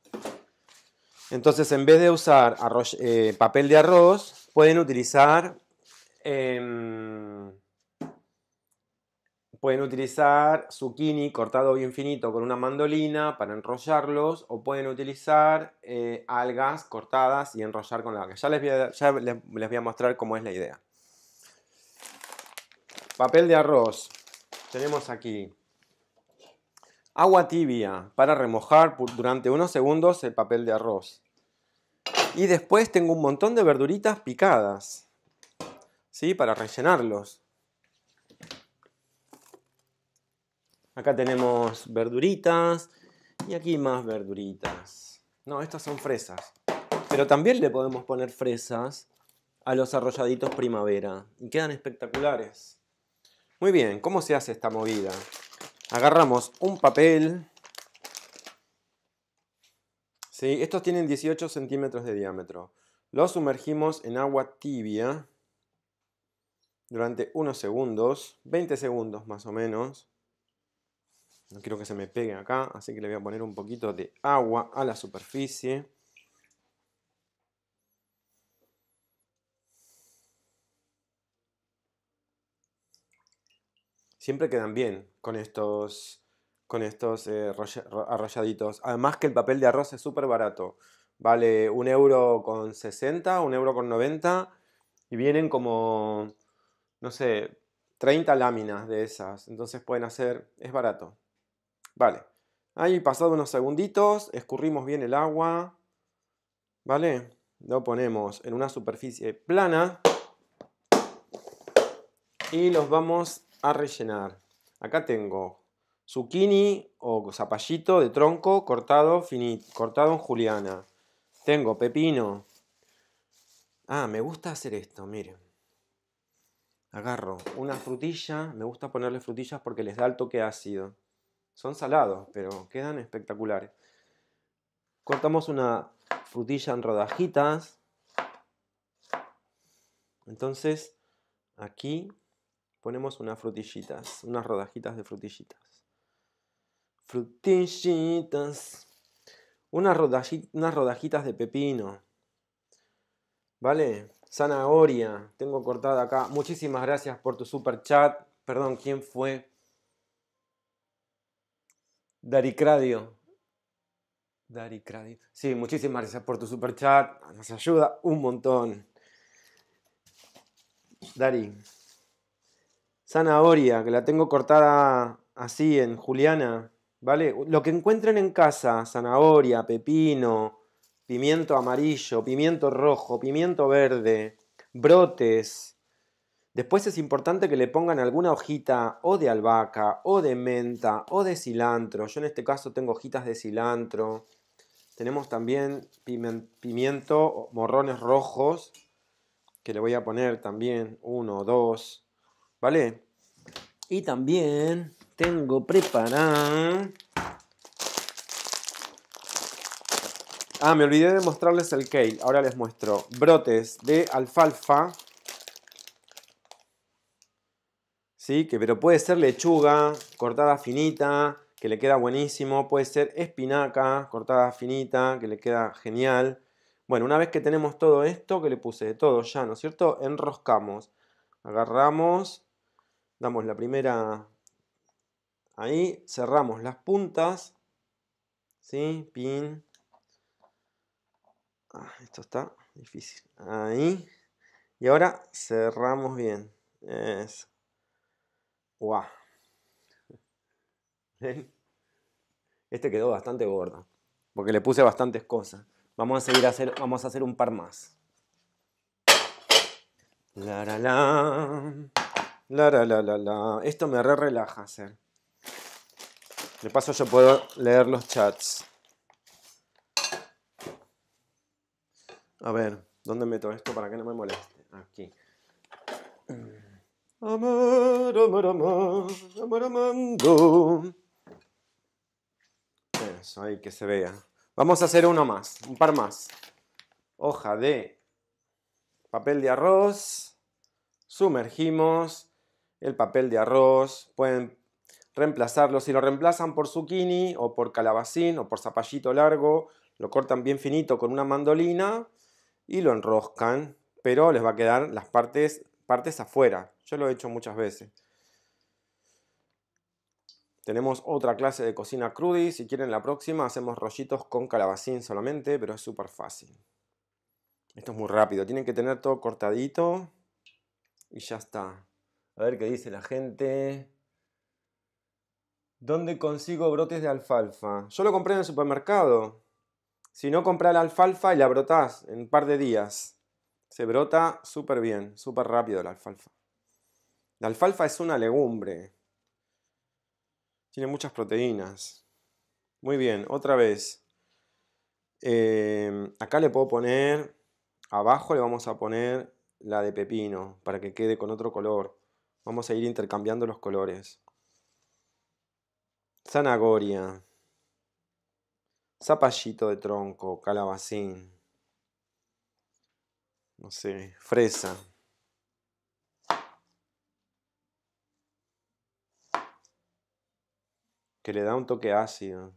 Entonces, en vez de usar eh, papel de arroz, pueden utilizar em, Pueden utilizar zucchini cortado bien finito con una mandolina para enrollarlos o pueden utilizar eh, algas cortadas y enrollar con la que Ya, les voy, a, mostrar cómo es la idea. Papel de arroz. Tenemos aquí agua tibia para remojar durante unos segundos el papel de arroz. Y después tengo un montón de verduritas picadas, ¿sí? Para rellenarlos. Acá tenemos verduritas y aquí más verduritas. No, estas son fresas. Pero también le podemos poner fresas a los arrolladitos primavera y quedan espectaculares. Muy bien, ¿cómo se hace esta movida? Agarramos un papel. ¿sí? Estos tienen 18 centímetros de diámetro. Los sumergimos en agua tibia durante unos segundos, 20 segundos más o menos. No quiero que se me pegue acá, así que le voy a poner un poquito de agua a la superficie. Siempre quedan bien con estos, con estos eh, arrolladitos. Además que el papel de arroz es súper barato. Vale un euro con 60, un euro con 90 y vienen como, no sé, 30 láminas de esas. Entonces pueden hacer, es barato. Vale. Ahí pasado unos segunditos, escurrimos bien el agua. ¿Vale? Lo ponemos en una superficie plana. Y los vamos a rellenar. Acá tengo zucchini o zapallito de tronco cortado, cortado en juliana. Tengo pepino. Ah, me gusta hacer esto, miren. Agarro una frutilla, me gusta ponerle frutillas porque les da el toque ácido. Son salados, pero quedan espectaculares. Cortamos una frutilla en rodajitas. Entonces, aquí ponemos unas frutillitas, unas rodajitas de frutillitas. Frutillitas. Unas, rodajitas, unas rodajitas de pepino. ¿Vale? Zanahoria. Tengo cortada acá. Muchísimas gracias por tu super chat. Perdón, ¿quién fue? Dari Cradio, Sí, muchísimas gracias por tu super chat. Ah, nos ayuda un montón. Dari. Zanahoria, que la tengo cortada así en Juliana. ¿Vale? Lo que encuentren en casa, zanahoria, pepino, pimiento amarillo, pimiento rojo, pimiento verde, brotes, Después es importante que le pongan alguna hojita o de albahaca o de menta o de cilantro. Yo en este caso tengo hojitas de cilantro. Tenemos también pimiento, morrones rojos, que le voy a poner también uno o dos. ¿Vale? Y también tengo preparado... Ah, me olvidé de mostrarles el kale. Ahora les muestro brotes de alfalfa ¿sí? Que, pero puede ser lechuga cortada finita, que le queda buenísimo, puede ser espinaca cortada finita, que le queda genial. Bueno, una vez que tenemos todo esto, que le puse de todo ya, ¿no es cierto? Enroscamos, agarramos, damos la primera ahí, cerramos las puntas, ¿sí? Pin. Ah, esto está difícil. Ahí. Y ahora cerramos bien. Eso. Este quedó bastante gordo porque le puse bastantes cosas. Vamos a seguir a hacer, vamos a hacer un par más. La la la. La la Esto me relaja hacer. De paso yo puedo leer los chats. A ver, ¿dónde meto esto para que no me moleste? Aquí. Amor, Eso, ahí que se vea. Vamos a hacer uno más, un par más. Hoja de papel de arroz. Sumergimos el papel de arroz. Pueden reemplazarlo. Si lo reemplazan por zucchini o por calabacín o por zapallito largo, lo cortan bien finito con una mandolina y lo enroscan. Pero les va a quedar las partes partes afuera. Yo lo he hecho muchas veces. Tenemos otra clase de cocina crudi. Si quieren la próxima hacemos rollitos con calabacín solamente, pero es súper fácil. Esto es muy rápido. Tienen que tener todo cortadito. Y ya está. A ver qué dice la gente. ¿Dónde consigo brotes de alfalfa? Yo lo compré en el supermercado. Si no, compras la alfalfa y la brotás en un par de días. Se brota súper bien, súper rápido la alfalfa. La alfalfa es una legumbre. Tiene muchas proteínas. Muy bien, otra vez. Em, acá le puedo poner, abajo le vamos a poner la de pepino para que quede con otro color. Vamos a ir intercambiando los colores. Zanahoria. Zapallito de tronco, calabacín no sé, fresa. Que le da un toque ácido.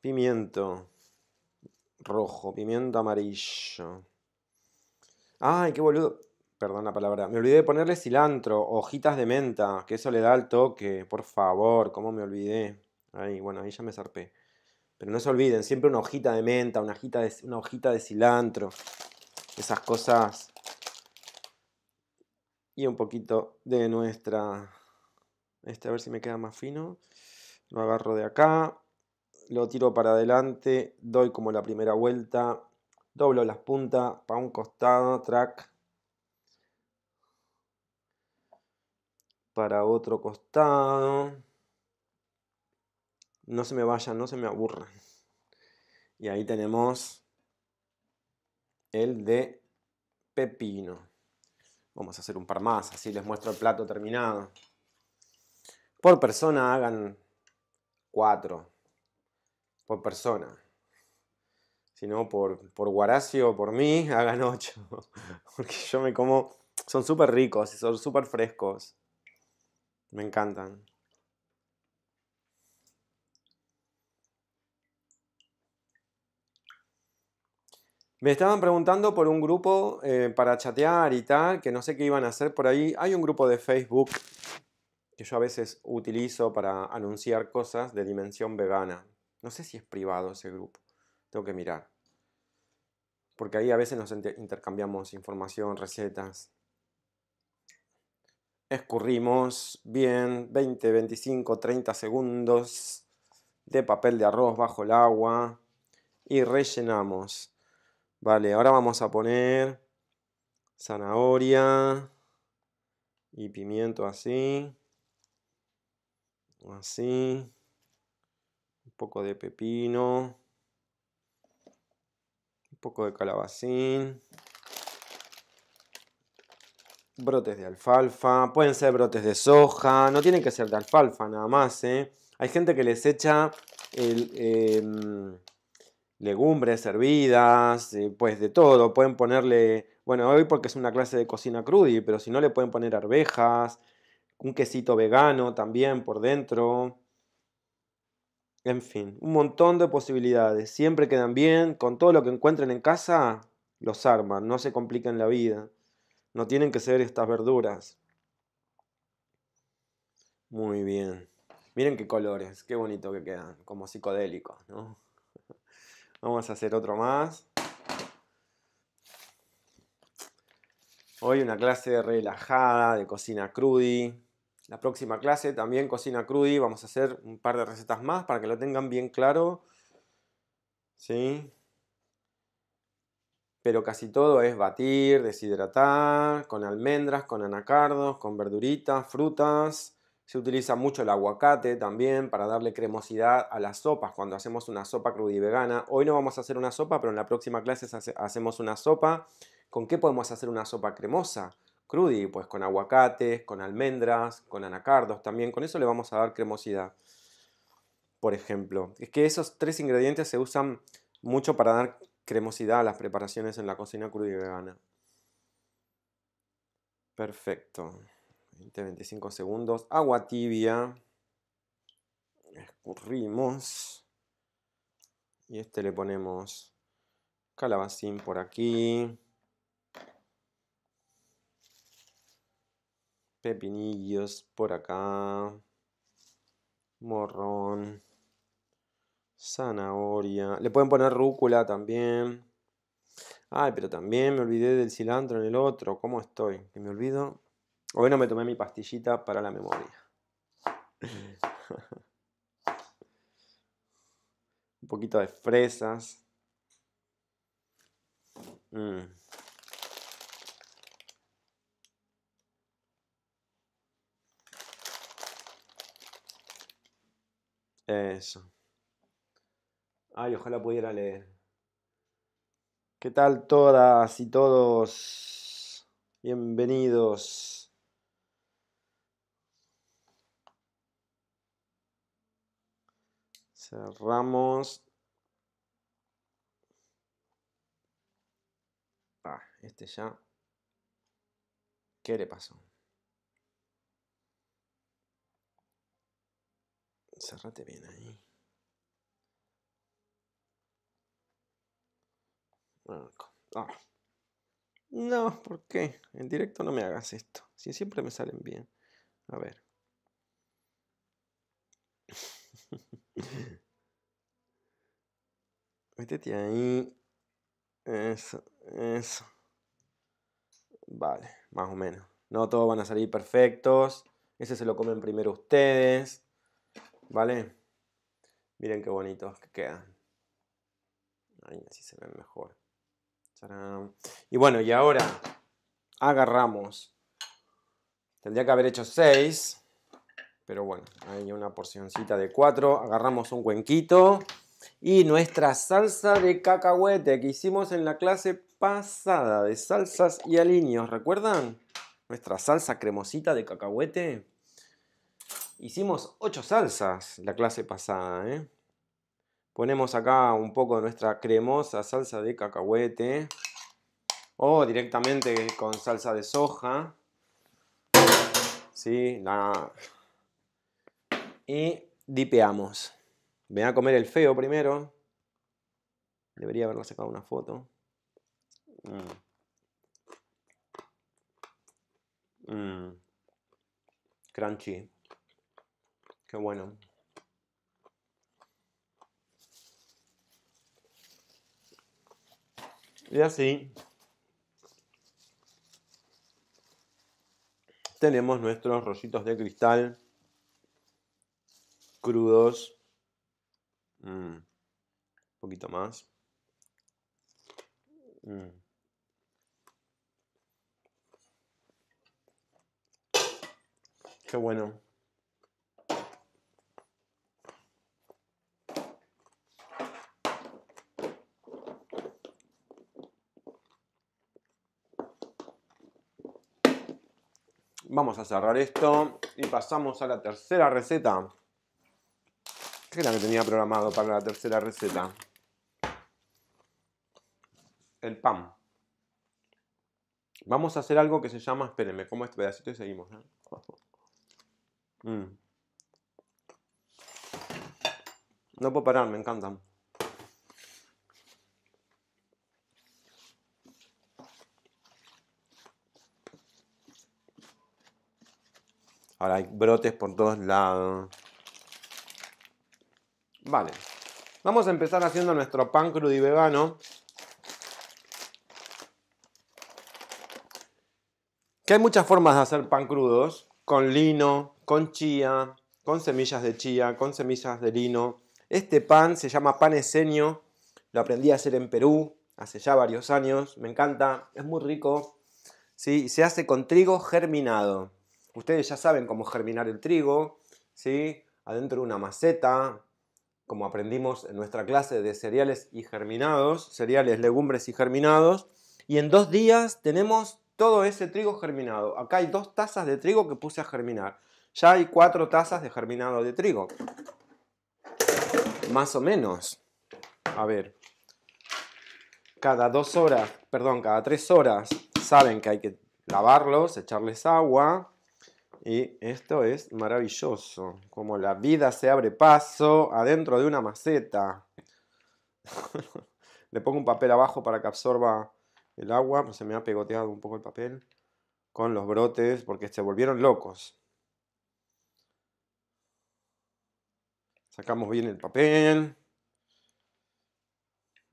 Pimiento rojo, pimiento amarillo. Ay, qué boludo. Perdón la palabra. Me olvidé de ponerle cilantro, hojitas de menta, que eso le da el toque. Por favor, cómo me olvidé. Ahí, bueno, ahí ya me zarpé. Pero no se olviden, siempre una hojita de menta, una hojita de, una hojita de cilantro, esas cosas. Y un poquito de nuestra... Este, a ver si me queda más fino. Lo agarro de acá, lo tiro para adelante, doy como la primera vuelta, doblo las puntas para un costado, track. Para otro costado. No se me vayan, no se me aburran. Y ahí tenemos el de pepino. Vamos a hacer un par más, así les muestro el plato terminado. Por persona hagan cuatro. Por persona. Si no, por, por Guaracio, por mí, hagan ocho. Porque yo me como... Son súper ricos y son súper frescos. Me encantan. Me estaban preguntando por un grupo eh, para chatear y tal, que no sé qué iban a hacer por ahí. Hay un grupo de Facebook que yo a veces utilizo para anunciar cosas de dimensión vegana. No sé si es privado ese grupo. Tengo que mirar. Porque ahí a veces nos intercambiamos información, recetas. Escurrimos bien 20, 25, 30 segundos de papel de arroz bajo el agua y rellenamos. Vale, ahora vamos a poner zanahoria y pimiento así. Así. Un poco de pepino. Un poco de calabacín. Brotes de alfalfa. Pueden ser brotes de soja. No tienen que ser de alfalfa nada más. ¿eh? Hay gente que les echa el... Em, legumbres hervidas, eh, pues de todo. Pueden ponerle, bueno, hoy porque es una clase de cocina crudi, pero si no le pueden poner arvejas, un quesito vegano también por dentro. En fin, un montón de posibilidades. Siempre quedan bien, con todo lo que encuentren en casa, los arman, no se complican la vida. No tienen que ser estas verduras. Muy bien. Miren qué colores, qué bonito que quedan, como psicodélicos, ¿no? Vamos a hacer otro más. Hoy una clase relajada de cocina crudi. La próxima clase también cocina crudi. Vamos a hacer un par de recetas más para que lo tengan bien claro. ¿Sí? Pero casi todo es batir, deshidratar, con almendras, con anacardos, con verduritas, frutas. Se utiliza mucho el aguacate también para darle cremosidad a las sopas cuando hacemos una sopa vegana Hoy no vamos a hacer una sopa, pero en la próxima clase hacemos una sopa. ¿Con qué podemos hacer una sopa cremosa? Crudi, pues con aguacates, con almendras, con anacardos también. Con eso le vamos a dar cremosidad. Por ejemplo, es que esos tres ingredientes se usan mucho para dar cremosidad a las preparaciones en la cocina vegana Perfecto. 25 segundos. Agua tibia. Escurrimos. Y este le ponemos calabacín por aquí. Pepinillos por acá. Morrón. Zanahoria. Le pueden poner rúcula también. Ay, pero también me olvidé del cilantro en el otro. ¿Cómo estoy? Que me olvido Hoy no me tomé mi pastillita para la memoria. Un poquito de fresas. Mm. Eso. Ay, ojalá pudiera leer. ¿Qué tal todas y todos? Bienvenidos. Cerramos. Ah, este ya. ¿Qué le pasó? Cerrate bien ahí. Ah. No, ¿por qué? En directo no me hagas esto. Si siempre me salen bien. A ver. Métete ahí. Eso, eso. Vale, más o menos. No todos van a salir perfectos. Ese se lo comen primero ustedes. ¿Vale? Miren qué bonitos que quedan. Ahí así se ven mejor. Y bueno, y ahora agarramos. Tendría que haber hecho 6. Pero bueno, hay una porcioncita de 4. Agarramos un cuenquito. Y nuestra salsa de cacahuete que hicimos en la clase pasada de salsas y aliños, ¿recuerdan? Nuestra salsa cremosita de cacahuete. Hicimos ocho salsas la clase pasada, ¿eh? Ponemos acá un poco de nuestra cremosa salsa de cacahuete. O directamente con salsa de soja. ¿Sí? La... Y dipeamos. Me a comer el feo primero. Debería haberla sacado una foto. Mm. Mm. Crunchy. Qué bueno. Y así tenemos nuestros rollitos de cristal crudos Mm. Un poquito más. Mm. Qué bueno. Vamos a cerrar esto y pasamos a la tercera receta. ¿Qué era que tenía programado para la tercera receta? El pan. Vamos a hacer algo que se llama, espérenme, como este pedacito y seguimos. No mm. puedo parar, me encantan. Ahora hay brotes por todos lados. Vale, vamos a empezar haciendo nuestro pan crudo y vegano. Que hay muchas formas de hacer pan crudos, con lino, con chía, con semillas de chía, con semillas de lino. Este pan se llama pan eseño, lo aprendí a hacer en Perú hace ya varios años, me encanta, es muy rico. ¿sí? Se hace con trigo germinado. Ustedes ya saben cómo germinar el trigo, ¿sí? adentro de una maceta, como aprendimos en nuestra clase de cereales y germinados, cereales, legumbres y germinados, y en dos días tenemos todo ese trigo germinado. Acá hay dos tazas de trigo que puse a germinar. Ya hay cuatro tazas de germinado de trigo. Más o menos. A ver. Cada dos horas, perdón, cada tres horas, saben que hay que lavarlos, echarles agua, y esto es maravilloso, como la vida se abre paso adentro de una maceta. Le pongo un papel abajo para que absorba el agua, pues se me ha pegoteado un poco el papel con los brotes porque se volvieron locos. Sacamos bien el papel.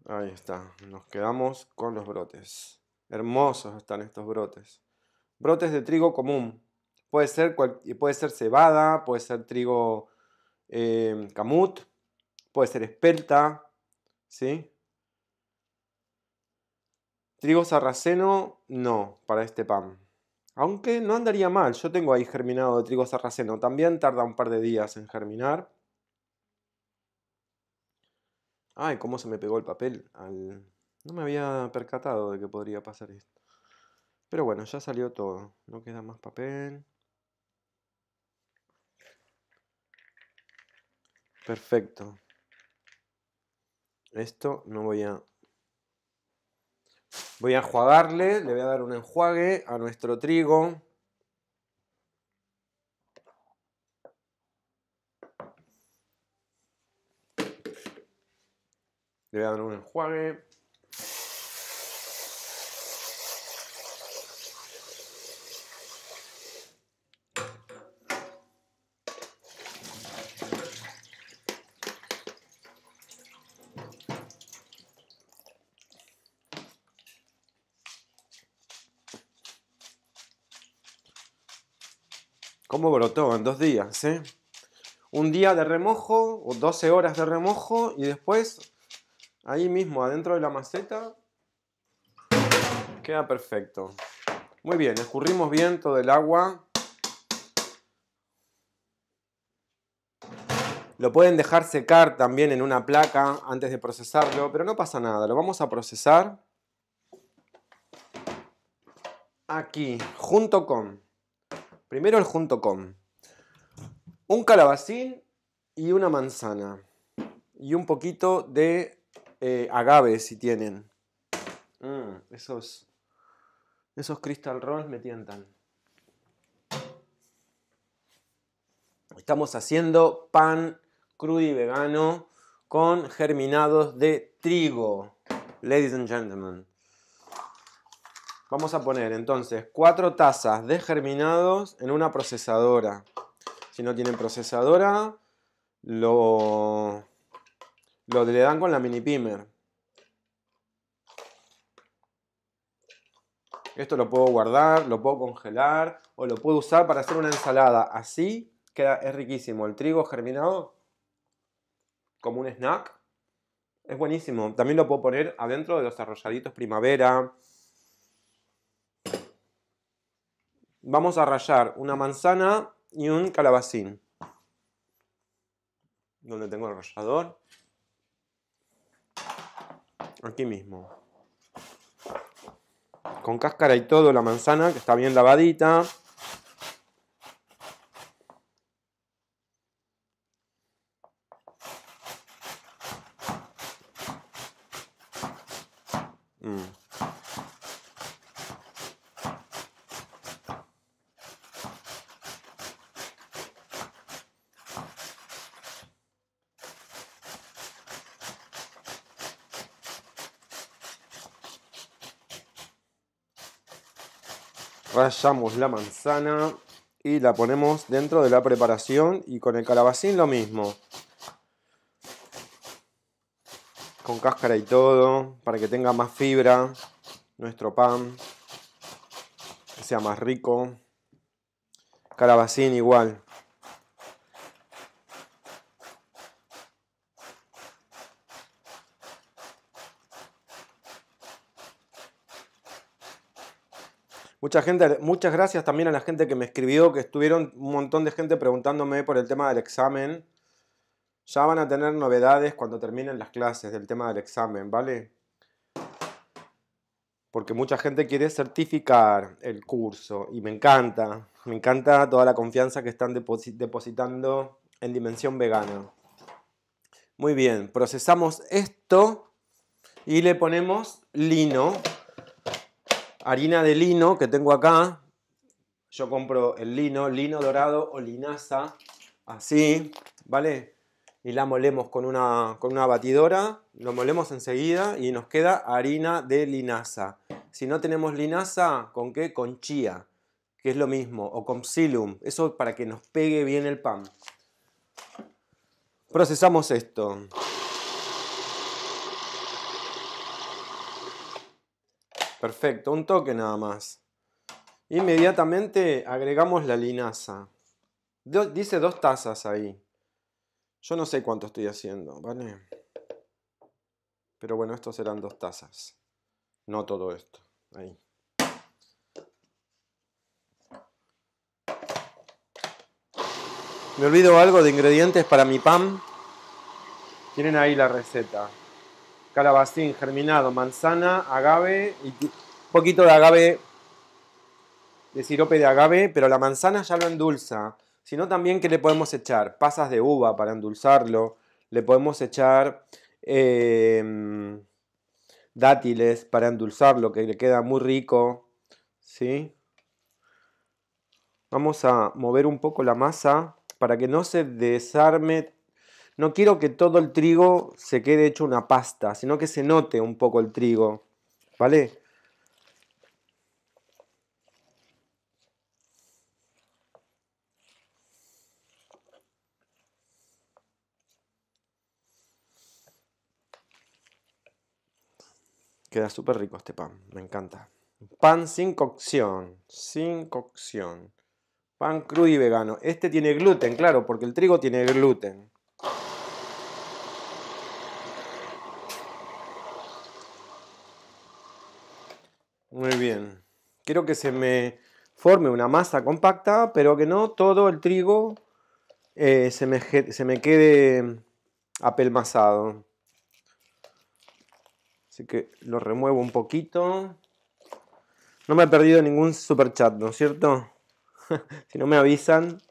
Ahí está, nos quedamos con los brotes. Hermosos están estos brotes. Brotes de trigo común, Puede ser, puede ser cebada, puede ser trigo eh, camut, puede ser espelta, ¿sí? Trigo sarraceno, no, para este pan. Aunque no andaría mal, yo tengo ahí germinado de trigo sarraceno, también tarda un par de días en germinar. Ay, cómo se me pegó el papel. No me había percatado de que podría pasar esto. Pero bueno, ya salió todo. No queda más papel. Perfecto. Esto no voy a... Voy a enjuagarle, le voy a dar un enjuague a nuestro trigo. Le voy a dar un enjuague. cómo brotó en dos días. ¿eh? Un día de remojo o 12 horas de remojo y después ahí mismo adentro de la maceta queda perfecto. Muy bien, escurrimos bien todo el agua. Lo pueden dejar secar también en una placa antes de procesarlo, pero no pasa nada, lo vamos a procesar aquí, junto con Primero el junto con. Un calabacín y una manzana. Y un poquito de eh, agave si tienen. Mm, esos, esos crystal rolls me tientan. Estamos haciendo pan crudo y vegano con germinados de trigo. Ladies and gentlemen. Vamos a poner entonces cuatro tazas de germinados en una procesadora. Si no tienen procesadora, lo, lo le dan con la mini pimer. Esto lo puedo guardar, lo puedo congelar o lo puedo usar para hacer una ensalada. Así queda, es riquísimo. El trigo germinado como un snack es buenísimo. También lo puedo poner adentro de los arrolladitos primavera, vamos a rayar una manzana y un calabacín. Donde tengo el rallador? Aquí mismo. Con cáscara y todo la manzana, que está bien lavadita. Mm. rayamos la manzana y la ponemos dentro de la preparación y con el calabacín lo mismo. Con cáscara y todo, para que tenga más fibra nuestro pan, que sea más rico. Calabacín igual. Mucha gente, muchas gracias también a la gente que me escribió, que estuvieron un montón de gente preguntándome por el tema del examen. Ya van a tener novedades cuando terminen las clases del tema del examen, ¿vale? Porque mucha gente quiere certificar el curso y me encanta, me encanta toda la confianza que están depositando en Dimensión Vegana. Muy bien, procesamos esto y le ponemos lino harina de lino que tengo acá. Yo compro el lino, lino dorado o linaza, así, ¿vale? Y la molemos con una, con una batidora, lo molemos enseguida y nos queda harina de linaza. Si no tenemos linaza, ¿con qué? Con chía, que es lo mismo, o con psyllium, eso para que nos pegue bien el pan. Procesamos esto. Perfecto, un toque nada más. Inmediatamente agregamos la linaza. dice dos tazas ahí. Yo no sé cuánto estoy haciendo, ¿vale? Pero bueno, estos serán dos tazas. No todo esto. Ahí. Me olvido algo de ingredientes para mi pan. Tienen ahí la receta calabacín, germinado, manzana, agave y un poquito de agave, de sirope de agave, pero la manzana ya lo endulza. no, también, ¿qué le podemos echar? Pasas de uva para endulzarlo. Le podemos echar em, dátiles para endulzarlo, que le queda muy rico. ¿Sí? Vamos a mover un poco la masa para que no se desarme no quiero que todo el trigo se quede hecho una pasta, sino que se note un poco el trigo, ¿vale? Queda súper rico este pan, me encanta. Pan sin cocción, sin cocción. Pan crudo y vegano. Este tiene gluten, claro, porque el trigo tiene gluten. Muy bien. Quiero que se me forme una masa compacta, pero que no todo el trigo eh, se, me, quede apelmazado. Así que lo remuevo un poquito. No me he perdido ningún super chat, ¿no es cierto? si no me avisan,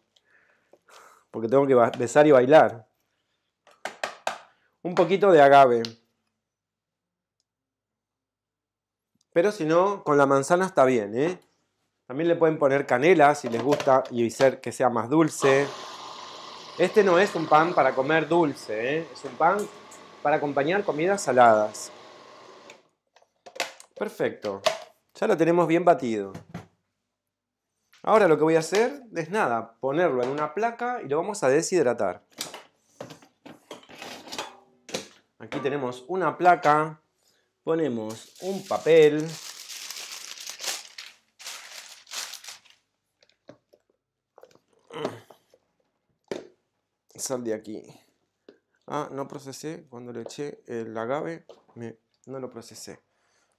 porque tengo que besar y bailar. Un poquito de agave. Pero si no, con la manzana está bien, ¿eh? También le pueden poner canela si les gusta y hacer que sea más dulce. Este no es un pan para comer dulce, ¿eh? es un pan para acompañar comidas saladas. Perfecto, ya lo tenemos bien batido. Ahora lo que voy a hacer es nada, ponerlo en una placa y lo vamos a deshidratar. Aquí tenemos una placa ponemos un papel sal de aquí ah, no procesé cuando le eché el agave no lo procesé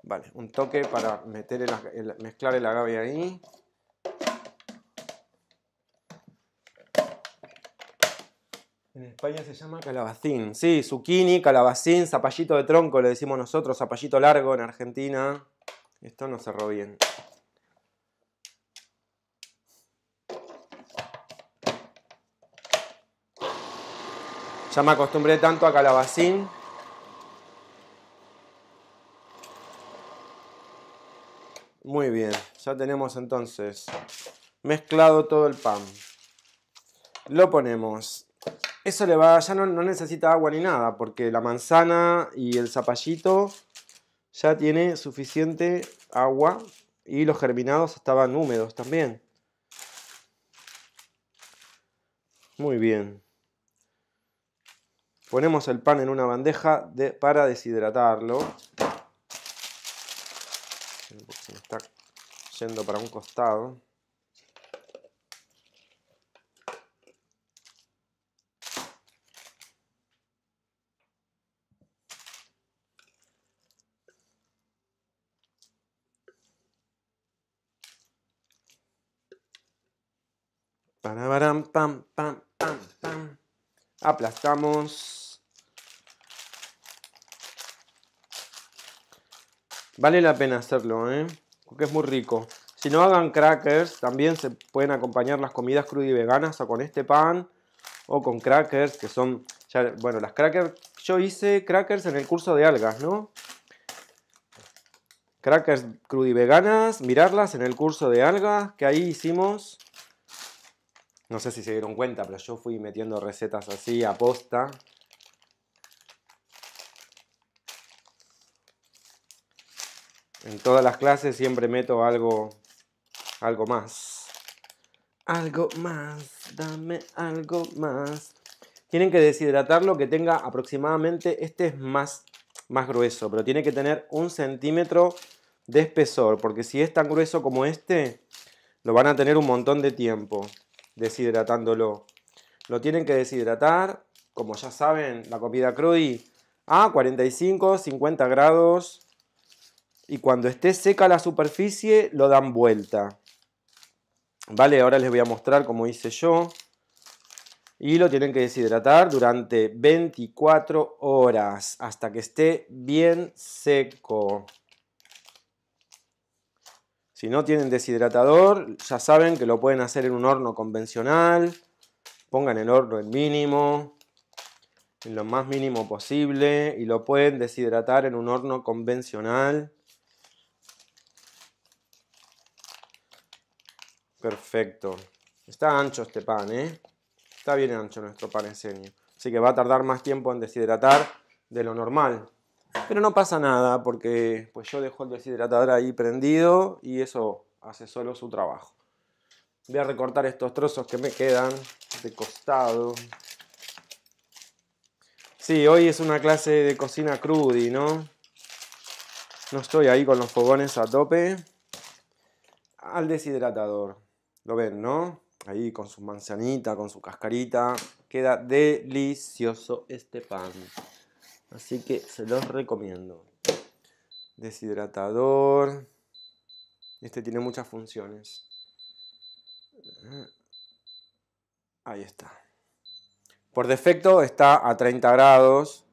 vale, un toque para meter mezclar el agave ahí En España se llama calabacín. Sí, zucchini, calabacín, zapallito de tronco, le decimos nosotros, zapallito largo en Argentina. Esto no cerró bien. Ya me acostumbré tanto a calabacín. Muy bien, ya tenemos entonces mezclado todo el pan. Lo ponemos eso le va, ya no, necesita agua ni nada, porque la manzana y el zapallito ya tiene suficiente agua y los germinados estaban húmedos también. Muy bien. Ponemos el pan en una bandeja para deshidratarlo. está yendo para un costado. pam, pam, Aplastamos. Vale la pena hacerlo, ¿eh? Porque es muy rico. Si no hagan crackers, también se pueden acompañar las comidas crud y veganas o con este pan o con crackers, que son, bueno, las crackers, yo hice crackers en el curso de algas, ¿no? Crackers crud y veganas, mirarlas en el curso de algas que ahí hicimos. No sé si se dieron cuenta, pero yo fui metiendo recetas así a posta. En todas las clases siempre meto algo, algo más. Algo más, dame algo más. Tienen que deshidratarlo que tenga aproximadamente, este es más, más grueso, pero tiene que tener un centímetro de espesor, porque si es tan grueso como este, lo van a tener un montón de tiempo deshidratándolo. Lo tienen que deshidratar, como ya saben, la comida Crudi a 45, 50 grados. Y cuando esté seca la superficie, lo dan vuelta. Vale, ahora les voy a mostrar cómo hice yo. Y lo tienen que deshidratar durante 24 horas hasta que esté bien seco. Si no tienen deshidratador, ya saben que lo pueden hacer en un horno convencional. Pongan el horno en mínimo, en lo más mínimo posible y lo pueden deshidratar en un horno convencional. Perfecto. Está ancho este pan, ¿eh? Está bien ancho nuestro pan enseño. Así que va a tardar más tiempo en deshidratar de lo normal. Pero no pasa nada porque pues yo dejo el deshidratador ahí prendido y eso hace solo su trabajo. Voy a recortar estos trozos que me quedan de costado. Sí, hoy es una clase de cocina crudi, ¿no? No estoy ahí con los fogones a tope. Al deshidratador. Lo ven, ¿no? Ahí con su manzanita, con su cascarita. Queda delicioso este pan. Así que se los recomiendo. Deshidratador. Este tiene muchas funciones. Ahí está. Por defecto está a 30 grados,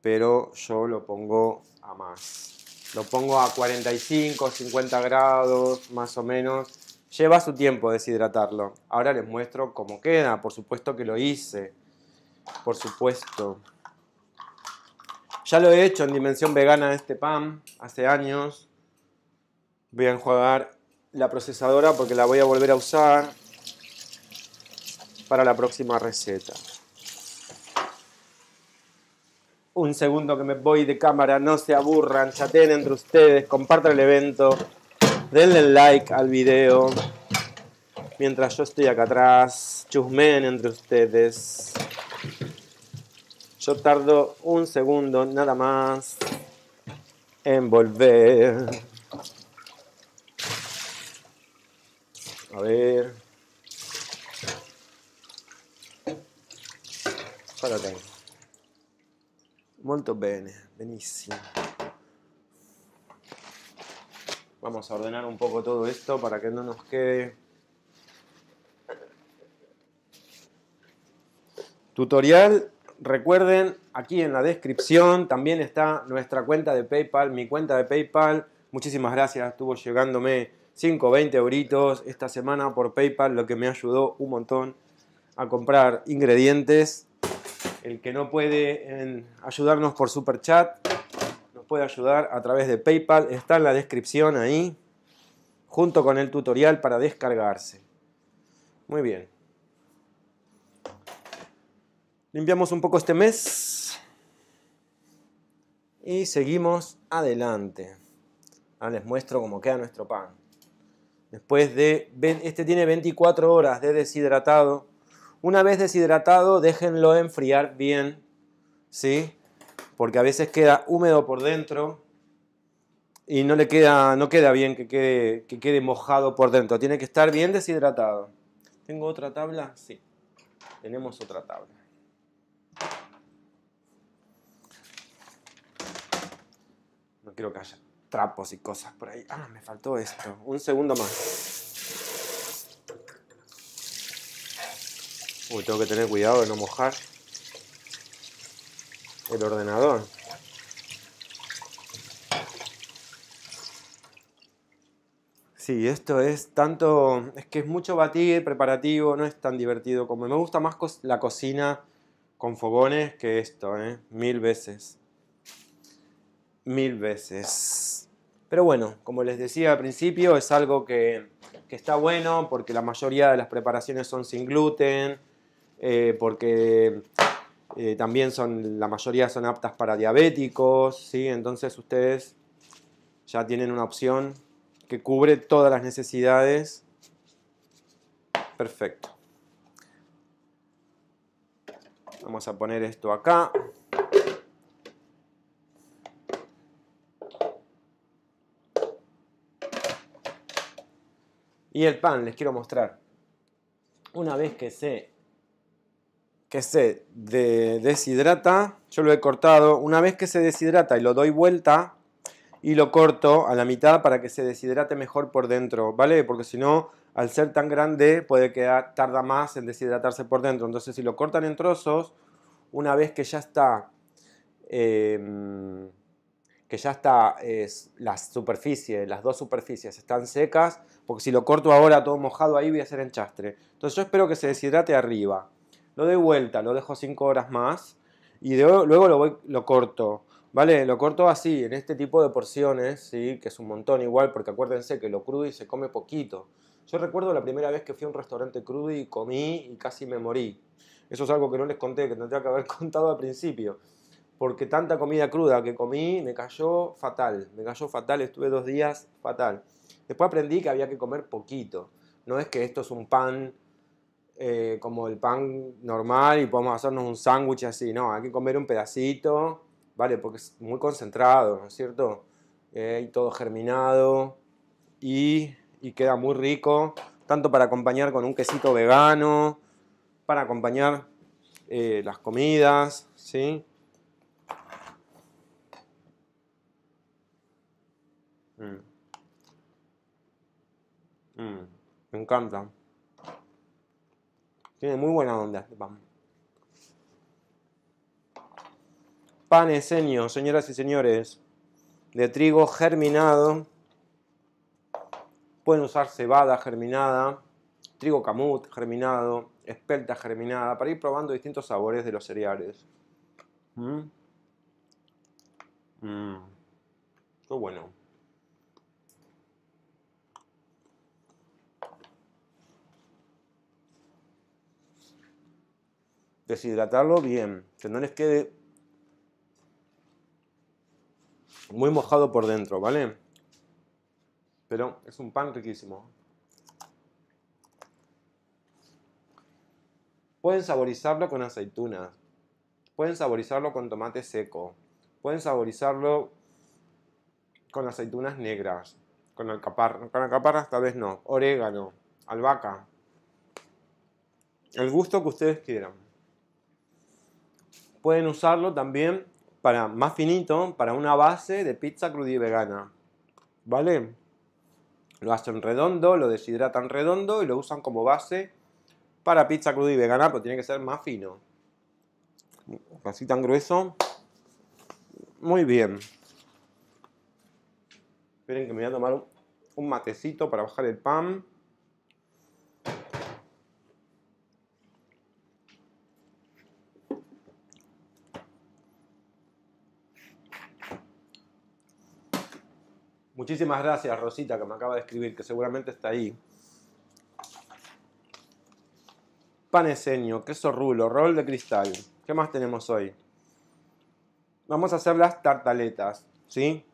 pero yo lo pongo a más. Lo pongo a 45, 50 grados, más o menos. Lleva su tiempo deshidratarlo. Ahora les muestro cómo queda. Por supuesto que lo hice por supuesto. Ya lo he hecho en dimensión vegana de este pan hace años. Voy a enjuagar la procesadora porque la voy a volver a usar para la próxima receta. Un segundo que me voy de cámara, no se aburran, chaten entre ustedes, compartan el evento, denle like al video. Mientras yo estoy acá atrás, Chusmen entre ustedes. Yo tardo un segundo nada más en volver. A ver. tengo. Molto bene, benissimo. Vamos a ordenar un poco todo esto para que no nos quede tutorial Recuerden, aquí en la descripción también está nuestra cuenta de PayPal, mi cuenta de PayPal. Muchísimas gracias, estuvo llegándome 5, 20 esta semana por PayPal, lo que me ayudó un montón a comprar ingredientes. El que no puede ayudarnos por Super Chat, nos puede ayudar a través de PayPal, está en la descripción ahí, junto con el tutorial para descargarse. Muy bien. Limpiamos un poco este mes y seguimos adelante. Ahora les muestro cómo queda nuestro pan. Después de, este tiene 24 horas de deshidratado. Una vez deshidratado, déjenlo enfriar bien, ¿sí? Porque a veces queda húmedo por dentro y no le queda, no queda bien que quede, que quede mojado por dentro. Tiene que estar bien deshidratado. ¿Tengo otra tabla? Sí, tenemos otra tabla. No quiero que haya trapos y cosas por ahí. Ah, me faltó esto. Un segundo más. Uy, tengo que tener cuidado de no mojar el ordenador. Sí, esto es tanto, es que es mucho batir, preparativo, no es tan divertido como me gusta más la cocina con fogones que esto, ¿eh? mil veces mil veces. Pero bueno, como les decía al principio, es algo que, está bueno porque la mayoría de las preparaciones son sin gluten, eh, porque eh, también son, la mayoría son aptas para diabéticos, ¿sí? entonces ustedes ya tienen una opción que cubre todas las necesidades. Perfecto. Vamos a poner esto acá. Y el pan, les quiero mostrar. Una vez que se, que se deshidrata, yo lo he cortado, una vez que se deshidrata y lo doy vuelta y lo corto a la mitad para que se deshidrate mejor por dentro, ¿vale? Porque si no, al ser tan grande, puede quedar, tarda más en deshidratarse por dentro. Entonces, si lo cortan en trozos, una vez que ya está em, que ya está es la superficie, las dos superficies están secas, porque si lo corto ahora todo mojado ahí voy a hacer enchastre. Entonces yo espero que se deshidrate arriba. Lo doy vuelta, lo dejo 5 horas más y luego lo, lo corto. ¿Vale? Lo corto así, en este tipo de porciones, ¿sí? que es un montón igual, porque acuérdense que lo crudo y se come poquito. Yo recuerdo la primera vez que fui a un restaurante crudo y comí y casi me morí. Eso es algo que no les conté, que tendría que haber contado al principio. Porque tanta comida cruda que comí me cayó fatal. Me cayó fatal, estuve dos días fatal. Después aprendí que había que comer poquito. No es que esto es un pan eh, como el pan normal y podemos hacernos un sándwich así. No, hay que comer un pedacito, ¿vale? Porque es muy concentrado, ¿no es cierto? Eh, y todo germinado y, queda muy rico, tanto para acompañar con un quesito vegano, para acompañar eh, las comidas, ¿sí? Mm. Mm, me encanta. Tiene muy buena onda este pan. señoras y señores, de trigo germinado. Pueden usar cebada germinada, trigo camut germinado, espelta germinada, para ir probando distintos sabores de los cereales. Mmm. bueno. deshidratarlo bien, que no les quede muy mojado por dentro, ¿vale? Pero es un pan riquísimo. Pueden saborizarlo con aceitunas, pueden saborizarlo con tomate seco, pueden saborizarlo con aceitunas negras, con alcaparras, con alcaparras tal vez no, orégano, albahaca, el gusto que ustedes quieran pueden usarlo también para más finito, para una base de pizza crudí vegana. ¿Vale? Lo hacen redondo, lo deshidratan redondo y lo usan como base para pizza cruda y vegana, pero pues tiene que ser más fino. Así tan grueso. Muy bien. Esperen que me voy a tomar un matecito para bajar el pan. Muchísimas gracias, Rosita, que me acaba de escribir, que seguramente está ahí. Paneseño, queso rulo, rol de cristal. ¿Qué más tenemos hoy? Vamos a hacer las tartaletas, ¿sí?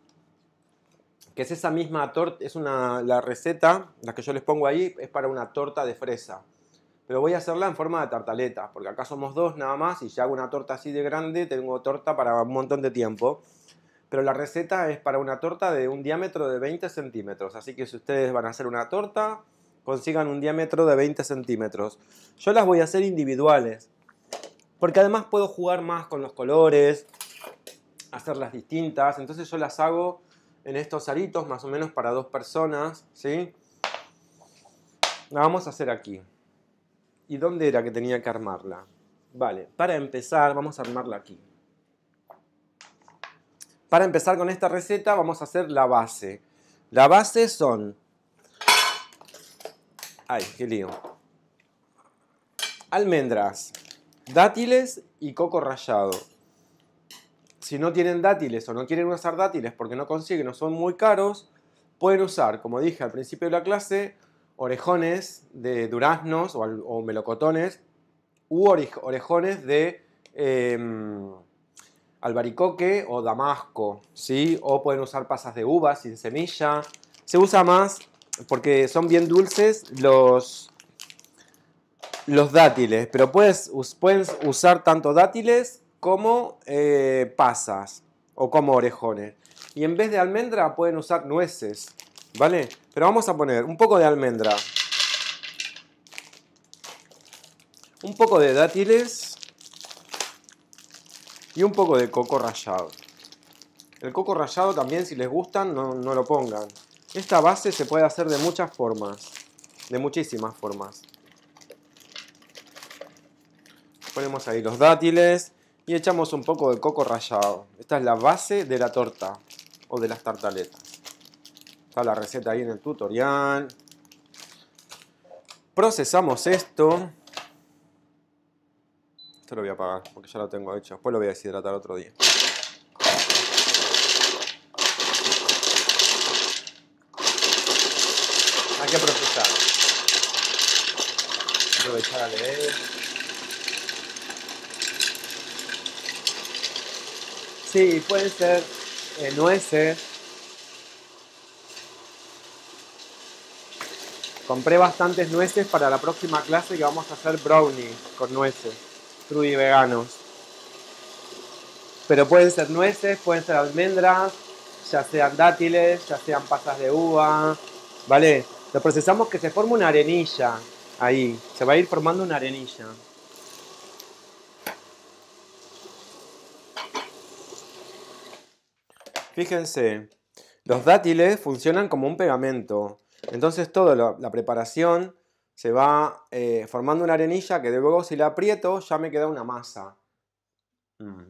Que es esa misma torta, es una, la receta, la que yo les pongo ahí, es para una torta de fresa. Pero voy a hacerla en forma de tartaleta, porque acá somos dos nada más y si hago una torta así de grande, tengo torta para un montón de tiempo pero la receta es para una torta de un diámetro de 20 centímetros. Así que si ustedes van a hacer una torta, consigan un diámetro de 20 centímetros. Yo las voy a hacer individuales, porque además puedo jugar más con los colores, hacerlas distintas. Entonces yo las hago en estos aritos, más o menos para dos personas, ¿sí? La vamos a hacer aquí. ¿Y dónde era que tenía que armarla? Vale, para empezar vamos a armarla aquí. Para empezar con esta receta vamos a hacer la base. La base son... ¡Ay, qué lío! Almendras, dátiles y coco rallado. Si no tienen dátiles o no quieren usar dátiles porque no consiguen o son muy caros, pueden usar, como dije al principio de la clase, orejones de duraznos o, melocotones u orejones de... Em, albaricoque o damasco, ¿sí? O pueden usar pasas de uva sin semilla. Se usa más porque son bien dulces los, los dátiles, pero puedes, pueden usar tanto dátiles como eh, pasas o como orejones. Y en vez de almendra pueden usar nueces, ¿vale? Pero vamos a poner un poco de almendra. Un poco de dátiles y un poco de coco rallado. El coco rallado también si les gustan no, no lo pongan. Esta base se puede hacer de muchas formas, de muchísimas formas. Ponemos ahí los dátiles y echamos un poco de coco rallado. Esta es la base de la torta o de las tartaletas. Está la receta ahí en el tutorial. Procesamos esto lo voy a apagar porque ya lo tengo hecho. Después lo voy a deshidratar otro día. Hay que procesar. Aprovechar a leer. Sí, pueden ser eh, nueces. Compré bastantes nueces para la próxima clase que vamos a hacer brownie con nueces y veganos. Pero pueden ser nueces, pueden ser almendras, ya sean dátiles, ya sean pasas de uva, ¿vale? Lo procesamos que se forme una arenilla ahí, se va a ir formando una arenilla. Fíjense, los dátiles funcionan como un pegamento, entonces toda la preparación se va eh, formando una arenilla que de luego si la aprieto ya me queda una masa. Mm.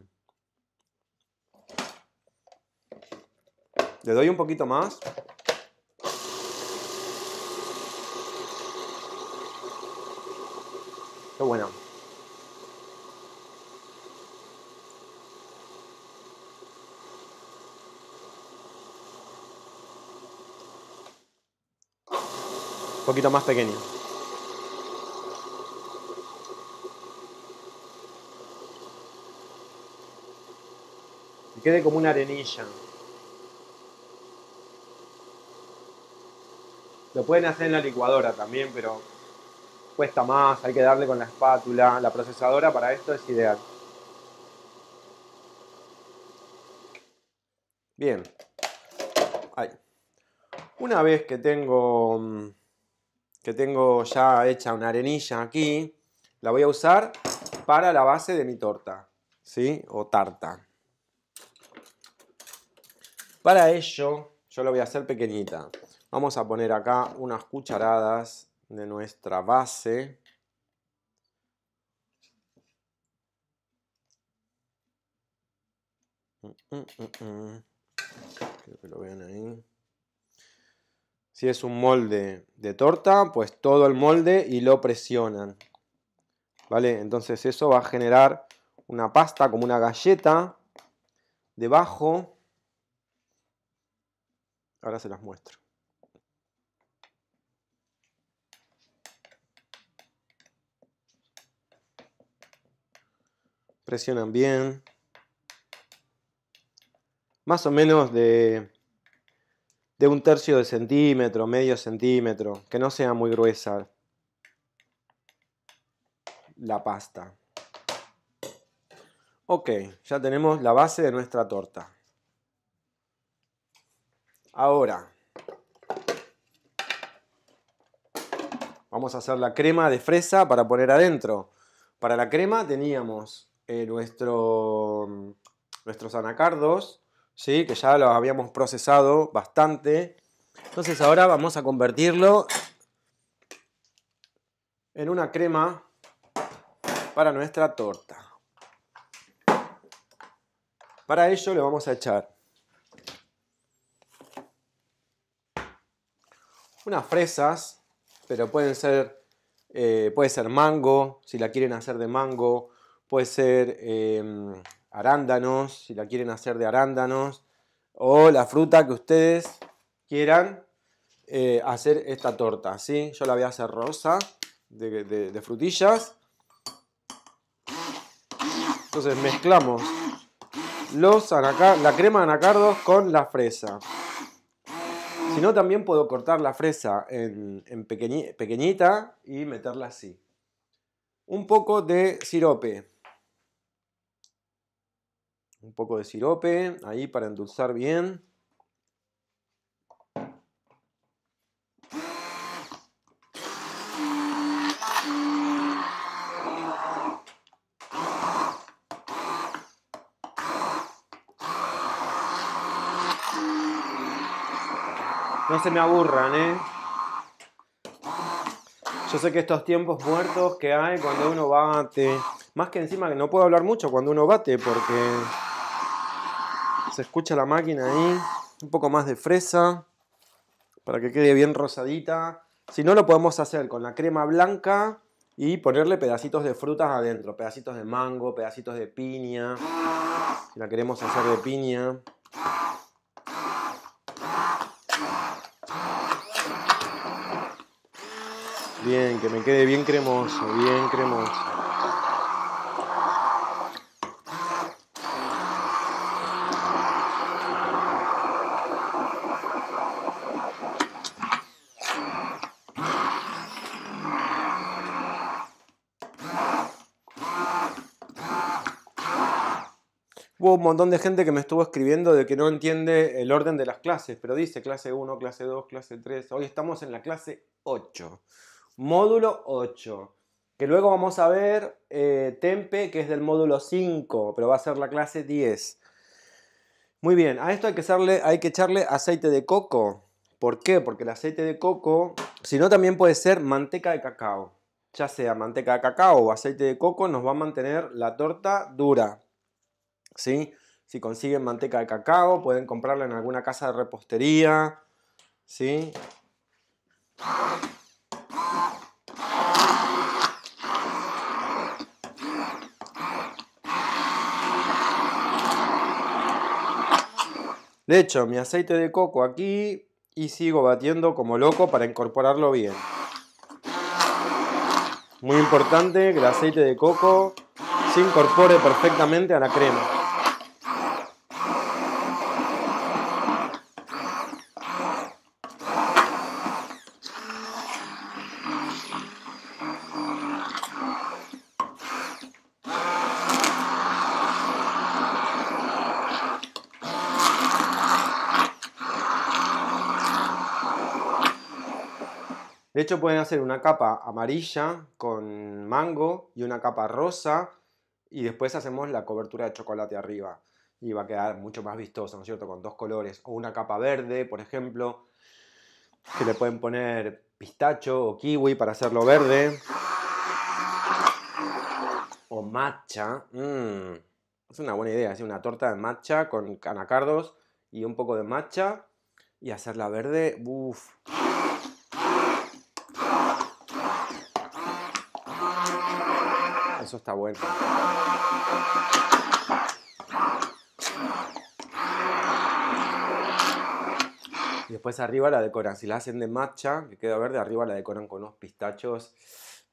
Le doy un poquito más. Qué bueno. Un poquito más pequeño. quede como una arenilla. Lo pueden hacer en la licuadora también, pero cuesta más, hay que darle con la espátula. La procesadora para esto es ideal. Bien. Una vez que tengo, mm, que tengo ya hecha una arenilla aquí, la voy a usar para la base de mi torta, ¿sí? O tarta. Para ello, yo lo voy a hacer pequeñita. Vamos a poner acá unas cucharadas de nuestra base. Mm, mm, mm, que lo vean ahí. Si es un molde de torta, pues todo el molde y lo presionan. ¿Vale? Entonces eso va a generar una pasta como una galleta debajo Ahora se las muestro. Presionan bien. Más o menos de, de un tercio de centímetro, medio centímetro, que no sea muy gruesa la pasta. Ok, ya tenemos la base de nuestra torta. Ahora, vamos a hacer la crema de fresa para poner adentro. Para la crema teníamos eh, nuestro, nuestros anacardos, ¿sí? que ya los habíamos procesado bastante. Entonces ahora vamos a convertirlo en una crema para nuestra torta. Para ello le vamos a echar unas fresas, pero pueden ser, eh, puede ser mango, si la quieren hacer de mango, puede ser em, arándanos, si la quieren hacer de arándanos, o la fruta que ustedes quieran eh, hacer esta torta, ¿sí? Yo la voy a hacer rosa, de, frutillas. Entonces mezclamos los la crema de anacardos con la fresa. Si no, también puedo cortar la fresa en, pequeñita y meterla así. Un poco de sirope. Un poco de sirope, ahí para endulzar bien. No se me aburran, ¿eh? Yo sé que estos tiempos muertos que hay cuando uno bate, más que encima que no puedo hablar mucho cuando uno bate porque se escucha la máquina ahí, un poco más de fresa para que quede bien rosadita. Si no, lo podemos hacer con la crema blanca y ponerle pedacitos de frutas adentro, pedacitos de mango, pedacitos de piña, si la queremos hacer de piña. Bien, que me quede bien cremoso, bien cremoso. Hubo un montón de gente que me estuvo escribiendo de que no entiende el orden de las clases, pero dice clase 1, clase 2, clase 3. Hoy estamos en la clase 8 módulo 8. Que luego vamos a ver eh, Tempe, que es del módulo 5, pero va a ser la clase 10. Muy bien, a esto hay que, echarle, hay que echarle aceite de coco. ¿Por qué? Porque el aceite de coco, si no también puede ser manteca de cacao. Ya sea manteca de cacao o aceite de coco, nos va a mantener la torta dura. ¿Sí? Si consiguen manteca de cacao, pueden comprarla en alguna casa de repostería. ¿Sí? Le echo mi aceite de coco aquí y sigo batiendo como loco para incorporarlo bien. Muy importante que el aceite de coco se incorpore perfectamente a la crema. hecho, pueden hacer una capa amarilla con mango y una capa rosa y después hacemos la cobertura de chocolate arriba y va a quedar mucho más vistoso, ¿no es cierto? Con dos colores o una capa verde, por ejemplo, que le pueden poner pistacho o kiwi para hacerlo verde o matcha. Mm, es una buena idea, hacer una torta de matcha con canacardos y un poco de matcha y hacerla verde. Uf. está bueno. Y después arriba la decoran, si la hacen de matcha, que queda verde, arriba la decoran con unos pistachos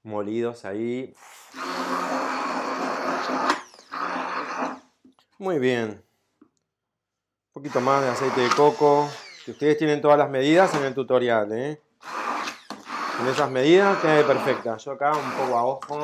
molidos ahí. Muy bien. Un poquito más de aceite de coco. ustedes tienen todas las medidas en el tutorial, ¿eh? Con esas medidas queda perfecta. Yo acá un poco a ojo.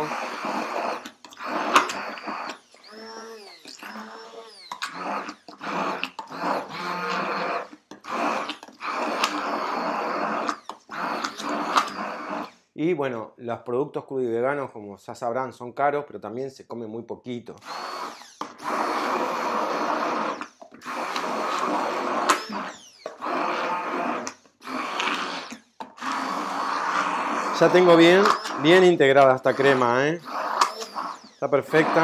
bueno, los productos crudos y veganos, como ya sabrán, son caros, pero también se come muy poquito. Ya tengo bien, bien integrada esta crema, ¿eh? Está perfecta.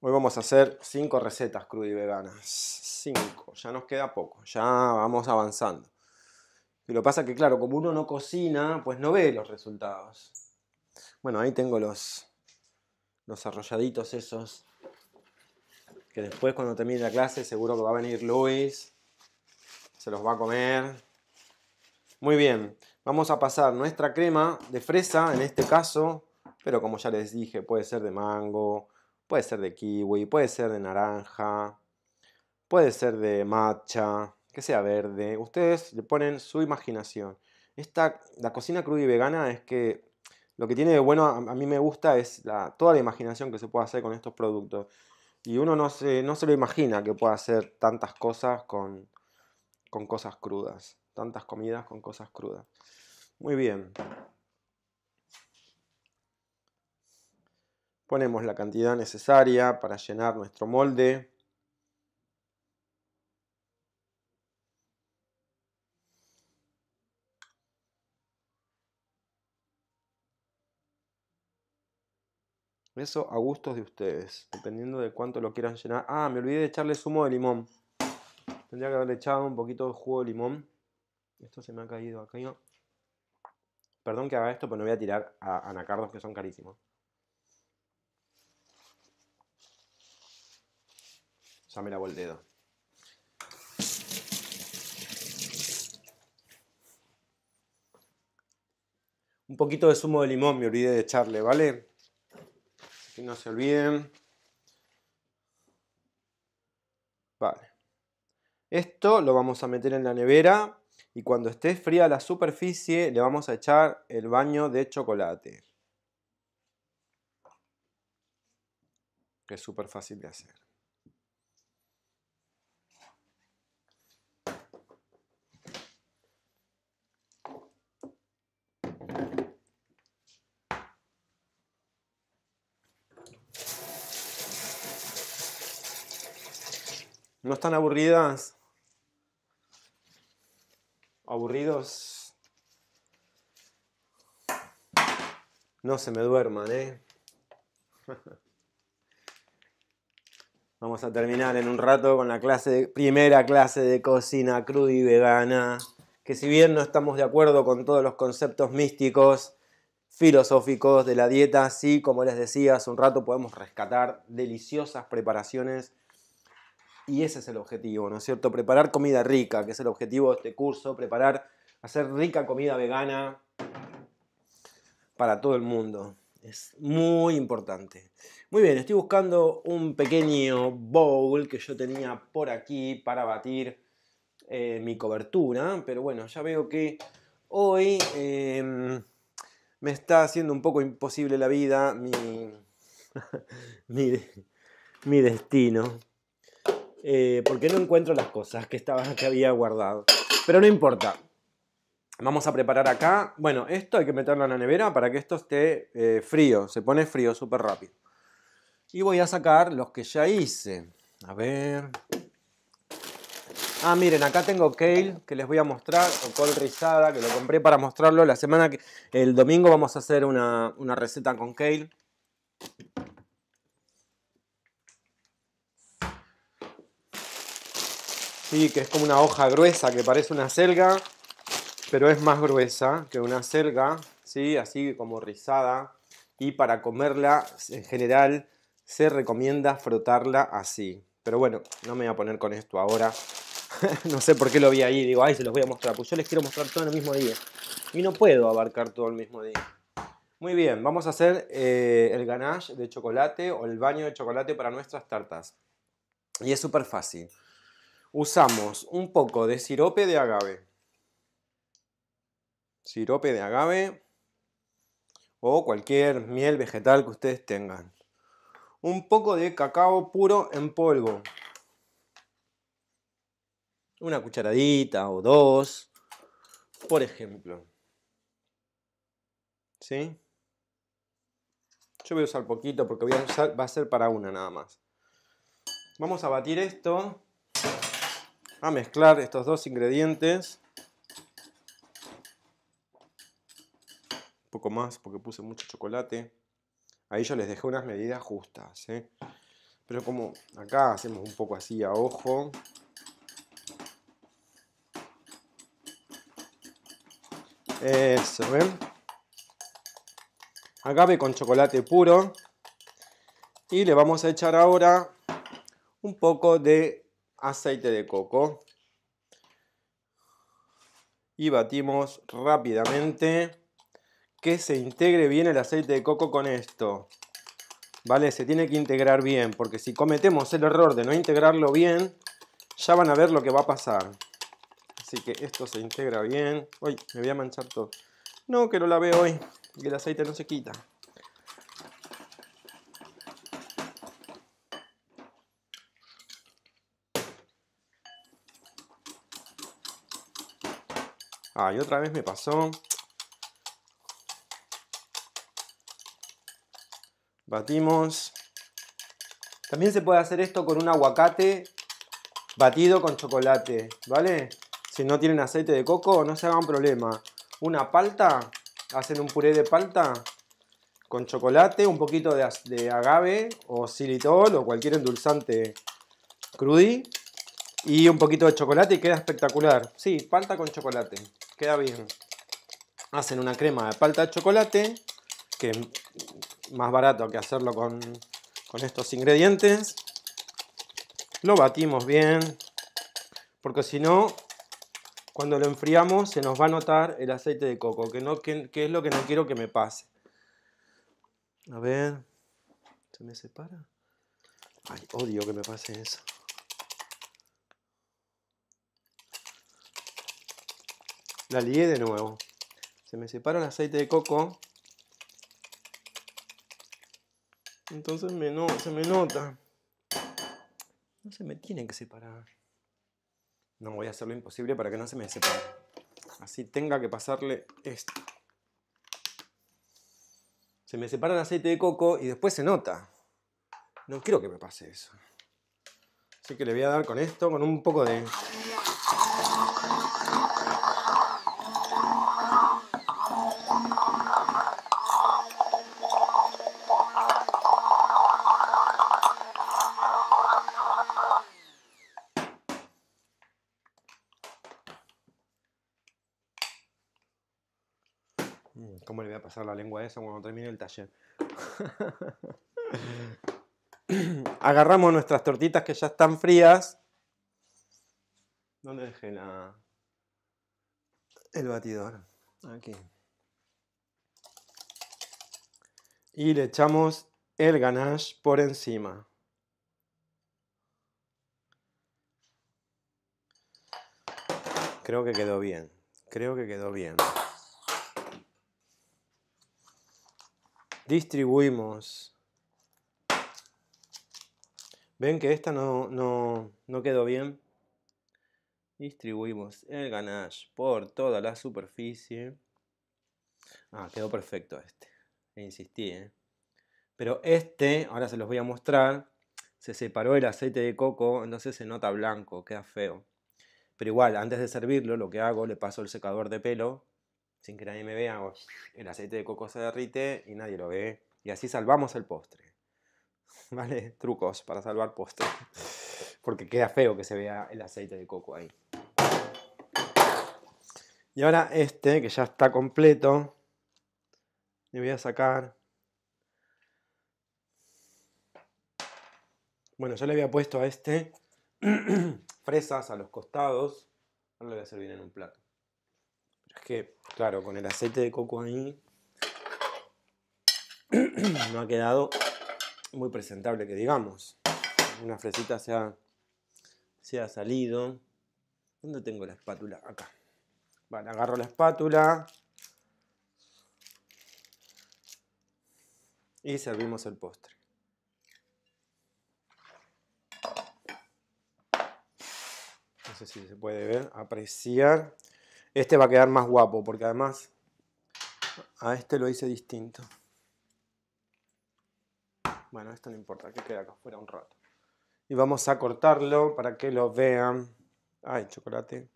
Hoy vamos a hacer 5 recetas crudas y veganas. 5, ya nos queda poco, ya vamos avanzando. Y lo pasa que, claro, como uno no cocina, pues no ve los resultados. Bueno, ahí tengo los, los arrolladitos esos. Que después, cuando termine la clase, seguro que va a venir Luis. Se los va a comer. Muy bien. Vamos a pasar nuestra crema de fresa, en este caso. Pero como ya les dije, puede ser de mango, puede ser de kiwi, puede ser de naranja, puede ser de matcha que sea verde. Ustedes le ponen su imaginación. la cocina cruda y vegana es que lo que tiene de bueno, a, mí me gusta, es la, toda la imaginación que se puede hacer con estos productos. Y uno no se, no se lo imagina que pueda hacer tantas cosas con, con cosas crudas. Tantas comidas con cosas crudas. Muy bien. Ponemos la cantidad necesaria para llenar nuestro molde. Eso a gustos de ustedes, dependiendo de cuánto lo quieran llenar. Ah, me olvidé de echarle zumo de limón. Tendría que haberle echado un poquito de jugo de limón. Esto se me ha caído acá. Perdón que haga esto, pero no voy a tirar a anacardos que son carísimos. Ya me lavo el dedo. Un poquito de zumo de limón me olvidé de echarle, ¿vale? no se olviden. Vale. Esto lo vamos a meter en la nevera y cuando esté fría la superficie le vamos a echar el baño de chocolate. Que es súper fácil de hacer. ¿No están aburridas? ¿Aburridos? No se me duerman, ¿eh? Vamos a terminar en un rato con la clase, primera clase de cocina cruda y vegana, que si bien no estamos de acuerdo con todos los conceptos místicos, filosóficos de la dieta, sí, como les decía hace un rato, podemos rescatar deliciosas preparaciones y ese es el objetivo, ¿no es cierto? Preparar comida rica, que es el objetivo de este curso, preparar, hacer rica comida vegana para todo el mundo. Es muy importante. Muy bien, estoy buscando un pequeño bowl que yo tenía por aquí para batir eh, mi cobertura, pero bueno, ya veo que hoy em, me está haciendo un poco imposible la vida mi, mi, mi destino. Eh, porque no encuentro las cosas que, estaba, que había guardado. Pero no importa. Vamos a preparar acá. Bueno, esto hay que meterlo en la nevera para que esto esté eh, frío. Se pone frío súper rápido. Y voy a sacar los que ya hice. A ver. Ah, miren, acá tengo kale que les voy a mostrar, o col rizada, que lo compré para mostrarlo. La semana que. El domingo vamos a hacer una, una receta con kale. Sí, que es como una hoja gruesa, que parece una selga, pero es más gruesa que una selga, ¿sí? así como rizada. Y para comerla, en general, se recomienda frotarla así. Pero bueno, no me voy a poner con esto ahora. no sé por qué lo vi ahí, digo, ay, se los voy a mostrar. Pues yo les quiero mostrar todo en el mismo día. Y no puedo abarcar todo el mismo día. Muy bien, vamos a hacer eh, el ganache de chocolate o el baño de chocolate para nuestras tartas. Y es súper fácil usamos un poco de sirope de agave. Sirope de agave o cualquier miel vegetal que ustedes tengan. Un poco de cacao puro en polvo. Una cucharadita o dos, por ejemplo. ¿Sí? Yo voy a usar poquito porque voy va a ser para una nada más. Vamos a batir esto a mezclar estos dos ingredientes. Un poco más porque puse mucho chocolate. Ahí yo les dejé unas medidas justas. ¿eh? Pero como acá hacemos un poco así a ojo. Eso, ¿ven? Agave con chocolate puro. Y le vamos a echar ahora un poco de aceite de coco. Y batimos rápidamente que se integre bien el aceite de coco con esto. ¿Vale? Se tiene que integrar bien, porque si cometemos el error de no integrarlo bien, ya van a ver lo que va a pasar. Así que esto se integra bien. Uy, me voy a manchar todo. No, que no la veo hoy, Y el aceite no se quita. Ay, otra vez me pasó. Batimos. También se puede hacer esto con un aguacate batido con chocolate, ¿vale? Si no tienen aceite de coco, no se hagan problema. Una palta, hacen un puré de palta con chocolate, un poquito de, agave o xilitol o cualquier endulzante crudí y un poquito de chocolate y queda espectacular. Sí, palta con chocolate queda bien. Hacen una crema de palta de chocolate, que es más barato que hacerlo con, estos ingredientes. Lo batimos bien, porque si no, cuando lo enfriamos se nos va a notar el aceite de coco, que, no, que es lo que no quiero que me pase. A ver, ¿se me separa? Ay, odio que me pase eso. La lié de nuevo. Se me separa el aceite de coco. Entonces se me nota. No se me tiene que separar. No voy a hacer lo imposible para que no se me separe. Así tenga que pasarle esto. Se me separa el aceite de coco y después se nota. No quiero que me pase eso. Así que le voy a dar con esto, con un poco de pasar la lengua esa cuando termine el taller. Agarramos nuestras tortitas que ya están frías. ¿Dónde dejé la... el batidor? Aquí. Y le echamos el ganache por encima. Creo que quedó bien. Creo que quedó bien. distribuimos. Ven que esta no, quedó bien. Distribuimos el ganache por toda la superficie. Ah, quedó perfecto este. E insistí, ¿eh? Pero este, ahora se los voy a mostrar, se separó el aceite de coco, entonces se nota blanco, queda feo. Pero igual, antes de servirlo, lo que hago, le paso el secador de pelo sin que nadie me vea, el aceite de coco se derrite y nadie lo ve. Y así salvamos el postre. ¿Vale? Trucos para salvar postre. Porque queda feo que se vea el aceite de coco ahí. Y ahora este, que ya está completo, le voy a sacar. Bueno, yo le había puesto a este fresas a los costados. Ahora le voy a servir en un plato que, claro, con el aceite de coco ahí no ha quedado muy presentable, que digamos. Una fresita se ha, salido. ¿Dónde tengo la espátula? Acá. Vale, agarro la espátula. Y servimos el postre. No sé si se puede ver, apreciar este va a quedar más guapo porque además a este lo hice distinto. Bueno, esto no importa, que quede acá fuera un rato. Y vamos a cortarlo para que lo vean. Ay, chocolate.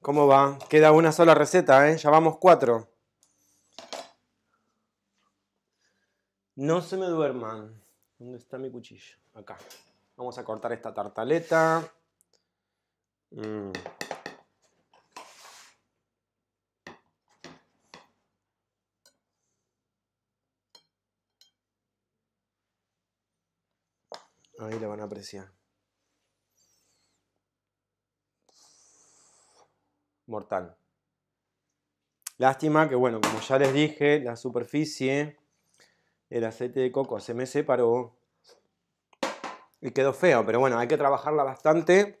¿Cómo va? Queda una sola receta, ¿eh? Ya vamos cuatro. No se me duerman. ¿Dónde está mi cuchillo? Acá. Vamos a cortar esta tartaleta. Mm. Ahí la van a apreciar. Mortal. Lástima que, bueno, como ya les dije, la superficie el aceite de coco se me separó y quedó feo, pero bueno, hay que trabajarla bastante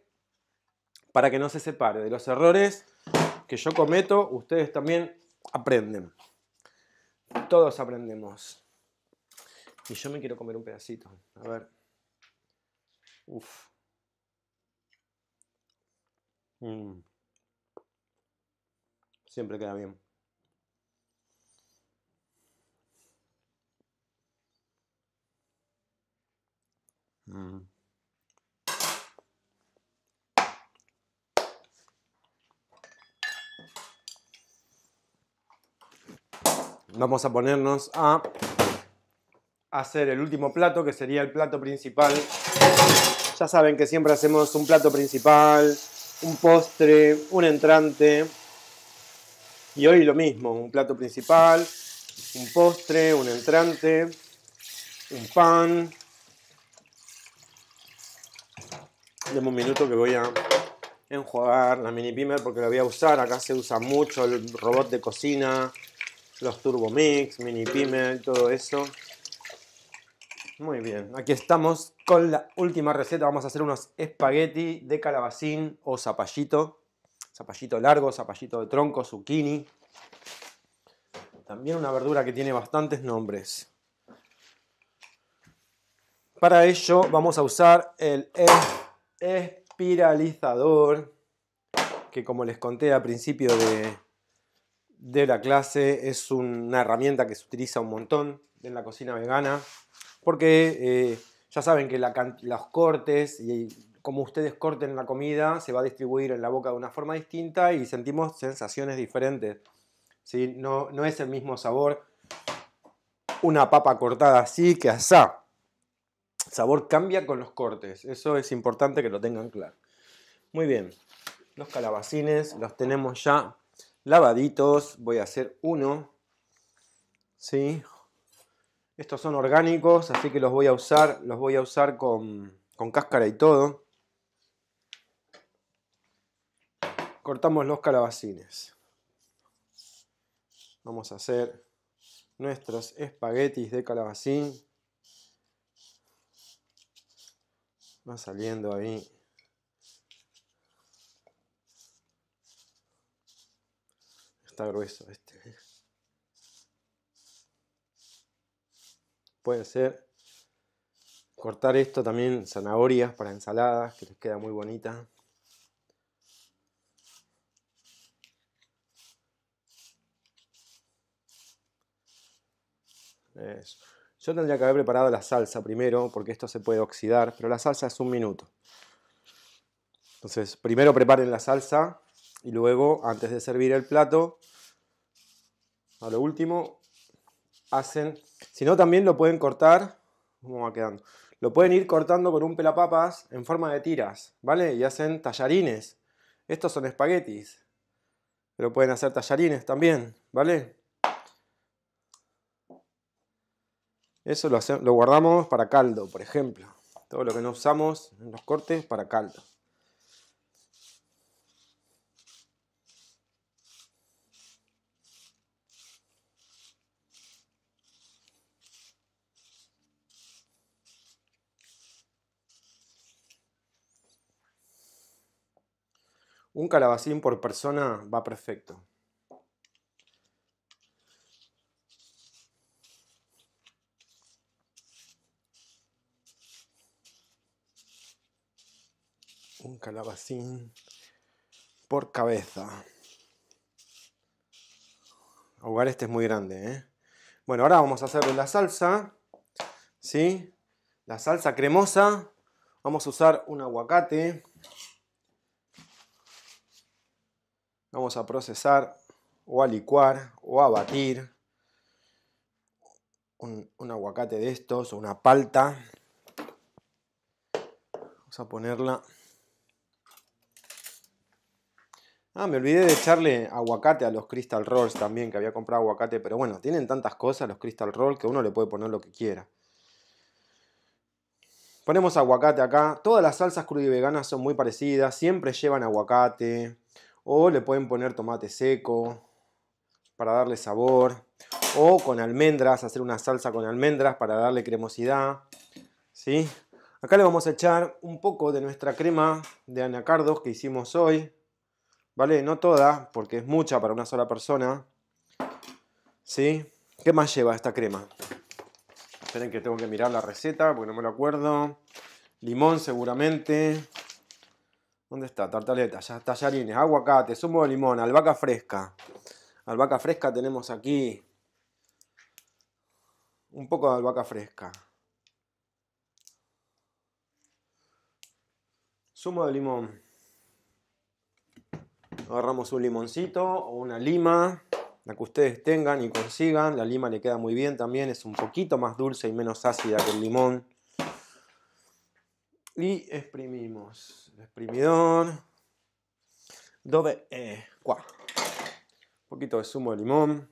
para que no se separe. De los errores que yo cometo, ustedes también aprenden. Todos aprendemos. Y yo me quiero comer un pedacito. A ver. Mm. Siempre queda bien. Vamos a ponernos a hacer el último plato, que sería el plato principal. Ya saben que siempre hacemos un plato principal, un postre, un entrante. Y hoy lo mismo, un plato principal, un postre, un entrante, un pan, Deme un minuto que voy a enjuagar la mini pimer porque la voy a usar. Acá se usa mucho el robot de cocina, los turbo mix, mini pimer, todo eso. Muy bien, aquí estamos con la última receta. Vamos a hacer unos espagueti de calabacín o zapallito. Zapallito largo, zapallito de tronco, zucchini. También una verdura que tiene bastantes nombres. Para ello vamos a usar el espiralizador, que como les conté al principio de, la clase, es una herramienta que se utiliza un montón en la cocina vegana, porque eh, ya saben que los cortes y como ustedes corten la comida se va a distribuir en la boca de una forma distinta y sentimos sensaciones diferentes. No, no es el mismo sabor una papa cortada así que asá sabor cambia con los cortes. Eso es importante que lo tengan claro. Muy bien. Los calabacines los tenemos ya lavaditos. Voy a hacer uno. ¿Sí? Estos son orgánicos, así que los voy a usar, los voy a usar con, con cáscara y todo. Cortamos los calabacines. Vamos a hacer nuestros espaguetis de calabacín. Va saliendo ahí. Está grueso este. Puede ser cortar esto también zanahorias para ensaladas, que les queda muy bonita. Eso. Yo tendría que haber preparado la salsa primero, porque esto se puede oxidar, pero la salsa es un minuto. Entonces, primero preparen la salsa y luego, antes de servir el plato, a lo último, hacen... Si no, también lo pueden cortar, ¿cómo va quedando? Lo pueden ir cortando con un pelapapas en forma de tiras, ¿vale? Y hacen tallarines. Estos son espaguetis, pero pueden hacer tallarines también, ¿vale? Eso lo, guardamos para caldo, por ejemplo. Todo lo que no usamos en los cortes para caldo. Un calabacín por persona va perfecto. un calabacín por cabeza. Hogar este es muy grande, ¿eh? Bueno, ahora vamos a hacer la salsa, ¿sí? La salsa cremosa. Vamos a usar un aguacate. Vamos a procesar o a licuar o a batir un, un aguacate de estos o una palta. Vamos a ponerla Ah, me olvidé de echarle aguacate a los Crystal Rolls también, que había comprado aguacate, pero bueno, tienen tantas cosas los Crystal Rolls que uno le puede poner lo que quiera. Ponemos aguacate acá. Todas las salsas crudas y veganas son muy parecidas, siempre llevan aguacate. O le pueden poner tomate seco para darle sabor. O con almendras, hacer una salsa con almendras para darle cremosidad. ¿Sí? Acá le vamos a echar un poco de nuestra crema de anacardos que hicimos hoy. ¿Vale? No toda, porque es mucha para una sola persona. ¿Sí? ¿Qué más lleva esta crema? Esperen que tengo que mirar la receta porque no me lo acuerdo. Limón seguramente. ¿Dónde está? Tartaletas, tallarines, aguacate, zumo de limón, albahaca fresca. Albahaca fresca tenemos aquí. Un poco de albahaca fresca. Zumo de limón. Agarramos un limoncito o una lima, la que ustedes tengan y consigan. La lima le queda muy bien también, es un poquito más dulce y menos ácida que el limón. Y exprimimos el exprimidor. Dove, cuá. Un poquito de zumo de limón.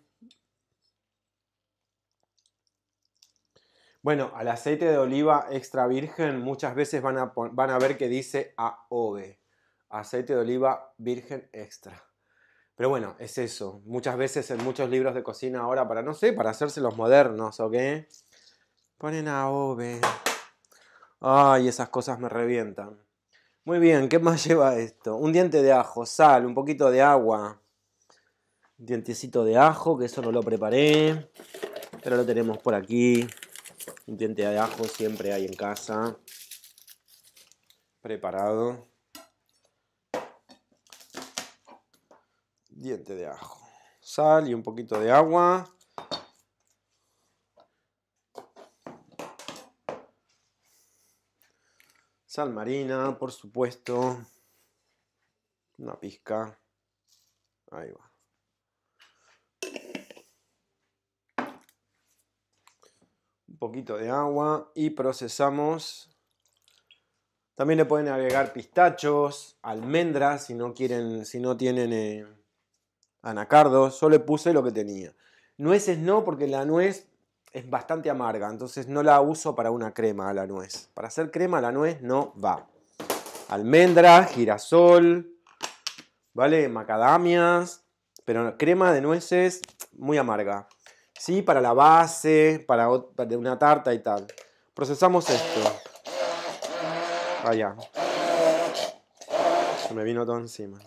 Bueno, al aceite de oliva extra virgen muchas veces van a, ver que dice ove aceite de oliva virgen extra. Pero bueno, es eso. Muchas veces en muchos libros de cocina ahora, para no sé, para hacerse los modernos, ¿o qué? Ponen ove Ay, esas cosas me revientan. Muy bien, ¿qué más lleva esto? Un diente de ajo, sal, un poquito de agua. Un dientecito de ajo, que eso no lo preparé. Pero lo tenemos por aquí. Un diente de ajo siempre hay en casa. Preparado. diente de ajo, sal y un poquito de agua. Sal marina, por supuesto. Una pizca. Ahí va. Un poquito de agua y procesamos. También le pueden agregar pistachos, almendras si no quieren, si no tienen eh, anacardo, solo le puse lo que tenía. Nueces no, porque la nuez es bastante amarga, entonces no la uso para una crema a la nuez. Para hacer crema la nuez no va. Almendra, girasol, ¿vale? Macadamias, pero crema de nueces muy amarga. Sí, para la base, para de una tarta y tal. Procesamos esto. Vaya. Se me vino todo encima.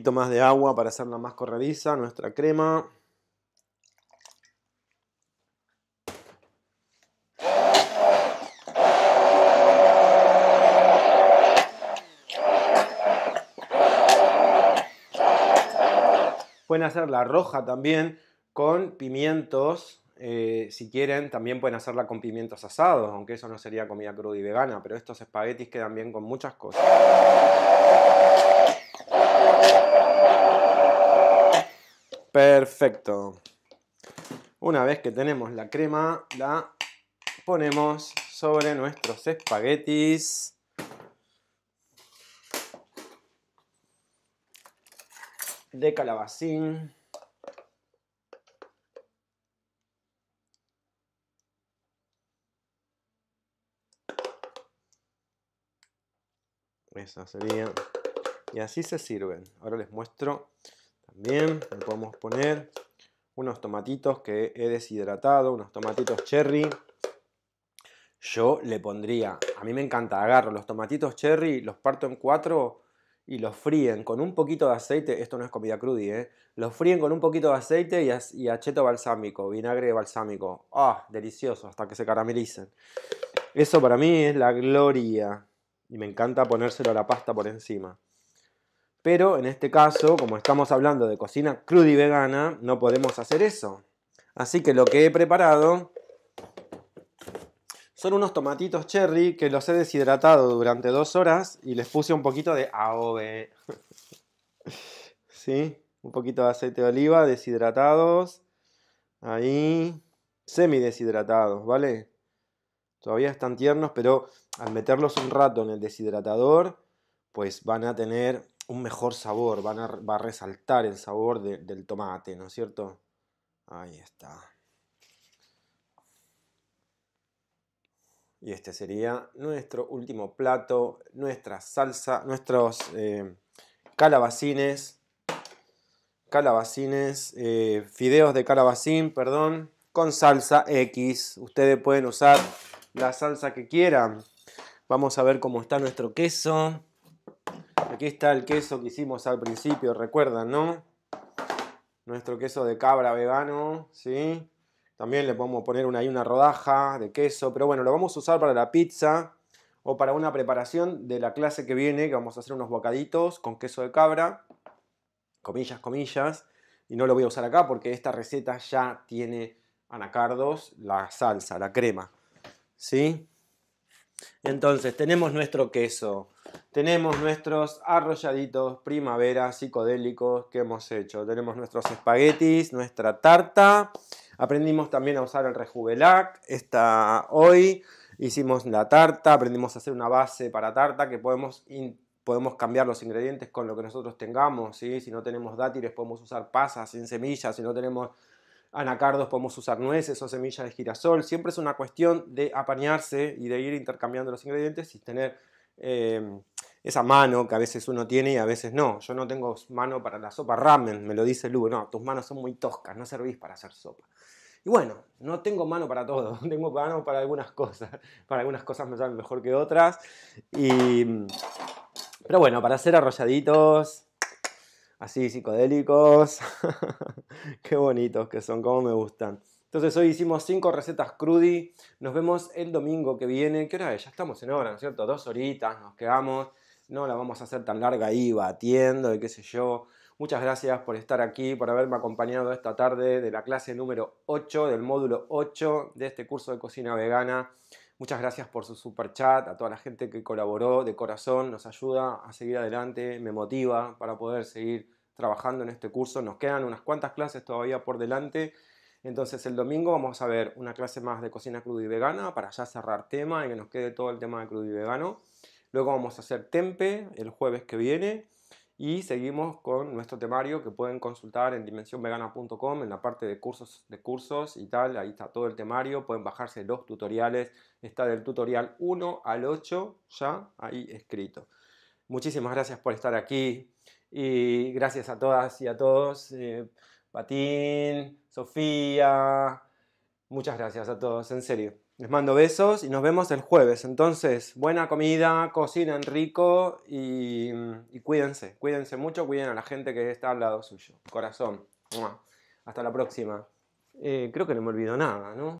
poquito más de agua para hacerla más corrediza, nuestra crema. Pueden hacerla roja también con pimientos, eh, si quieren, también pueden hacerla con pimientos asados, aunque eso no sería comida cruda y vegana, pero estos espaguetis quedan bien con muchas cosas. Perfecto. Una vez que tenemos la crema, la ponemos sobre nuestros espaguetis. De calabacín. Eso sería. Y así se sirven. Ahora les muestro también le podemos poner unos tomatitos que he deshidratado, unos tomatitos cherry. Yo le pondría, a mí me encanta, agarro los tomatitos cherry, los parto en cuatro y los fríen con un poquito de aceite, esto no es comida crudy, ¿eh? los fríen con un poquito de aceite y, acheto balsámico, vinagre balsámico. ¡Ah! delicioso, hasta que se caramelicen. Eso para mí es la gloria y me encanta ponérselo a la pasta por encima. Pero en este caso, como estamos hablando de cocina cruda y vegana, no podemos hacer eso. Así que lo que he preparado son unos tomatitos cherry que los he deshidratado durante dos horas y les puse un poquito de AOVE. ¿Sí? Un poquito de aceite de oliva, deshidratados. Ahí. Semi deshidratados, ¿vale? Todavía están tiernos, pero al meterlos un rato en el deshidratador, pues van a tener un mejor sabor, van va a resaltar el sabor del tomate, ¿no es cierto? Ahí está. Y este sería nuestro último plato, nuestra salsa, nuestros eh, calabacines, calabacines, eh, fideos de calabacín, perdón, con salsa X. Ustedes pueden usar la salsa que quieran. Vamos a ver cómo está nuestro queso. Aquí está el queso que hicimos al principio, recuerdan, ¿no? Nuestro queso de cabra vegano, ¿sí? También le podemos poner una, una rodaja de queso, pero bueno, lo vamos a usar para la pizza o para una preparación de la clase que viene, que vamos a hacer unos bocaditos con queso de cabra, comillas, comillas, y no lo voy a usar acá porque esta receta ya tiene anacardos, la salsa, la crema, ¿sí? Entonces, tenemos nuestro queso, tenemos nuestros arrolladitos primavera psicodélicos que hemos hecho, tenemos nuestros espaguetis, nuestra tarta, aprendimos también a usar el rejuvelac, esta hoy hicimos la tarta, aprendimos a hacer una base para tarta que podemos podemos cambiar los ingredientes con lo que nosotros tengamos, si no tenemos dátiles podemos usar pasas sin semillas, si no tenemos anacardos podemos usar nueces o semillas de girasol, siempre es una cuestión de apañarse y de ir intercambiando los ingredientes y tener em, esa mano que a veces uno tiene y a veces no. Yo no tengo mano para la sopa ramen, me lo dice Lu, no, tus manos son muy toscas, no servís para hacer sopa. Y bueno, no tengo mano para todo, tengo mano para algunas cosas, para algunas cosas me salen mejor que otras. Y, pero bueno, para hacer arrolladitos, así psicodélicos. Qué bonitos que son, como me gustan. Entonces hoy hicimos cinco recetas crudy. Nos vemos el domingo que viene. ¿Qué hora es? Ya estamos en hora, ¿no es cierto? Dos horitas, nos quedamos. No la vamos a hacer tan larga ahí batiendo y qué sé yo. Muchas gracias por estar aquí, por haberme acompañado esta tarde de la clase número 8, del módulo 8 de este curso de cocina vegana. Muchas gracias por su super chat, a toda la gente que colaboró de corazón, nos ayuda a seguir adelante, me motiva para poder seguir trabajando en este curso. Nos quedan unas cuantas clases todavía por delante. Entonces el domingo vamos a ver una clase más de cocina cruda y vegana para ya cerrar tema y que nos quede todo el tema de crudo y vegano. Luego vamos a hacer tempe el jueves que viene. Y seguimos con nuestro temario que pueden consultar en dimensionvegana.com en la parte de cursos, de cursos y tal. Ahí está todo el temario. Pueden bajarse los tutoriales. Está del tutorial 1 al 8 ya ahí escrito. Muchísimas gracias por estar aquí y gracias a todas y a todos. Eh, Patín, Sofía, muchas gracias a todos, en serio. Les mando besos y nos vemos el jueves. Entonces, buena comida, cocinen rico y, cuídense. Cuídense mucho, cuiden a la gente que está al lado suyo. Corazón. Hasta la próxima. Eh, creo que no me olvido nada, ¿no?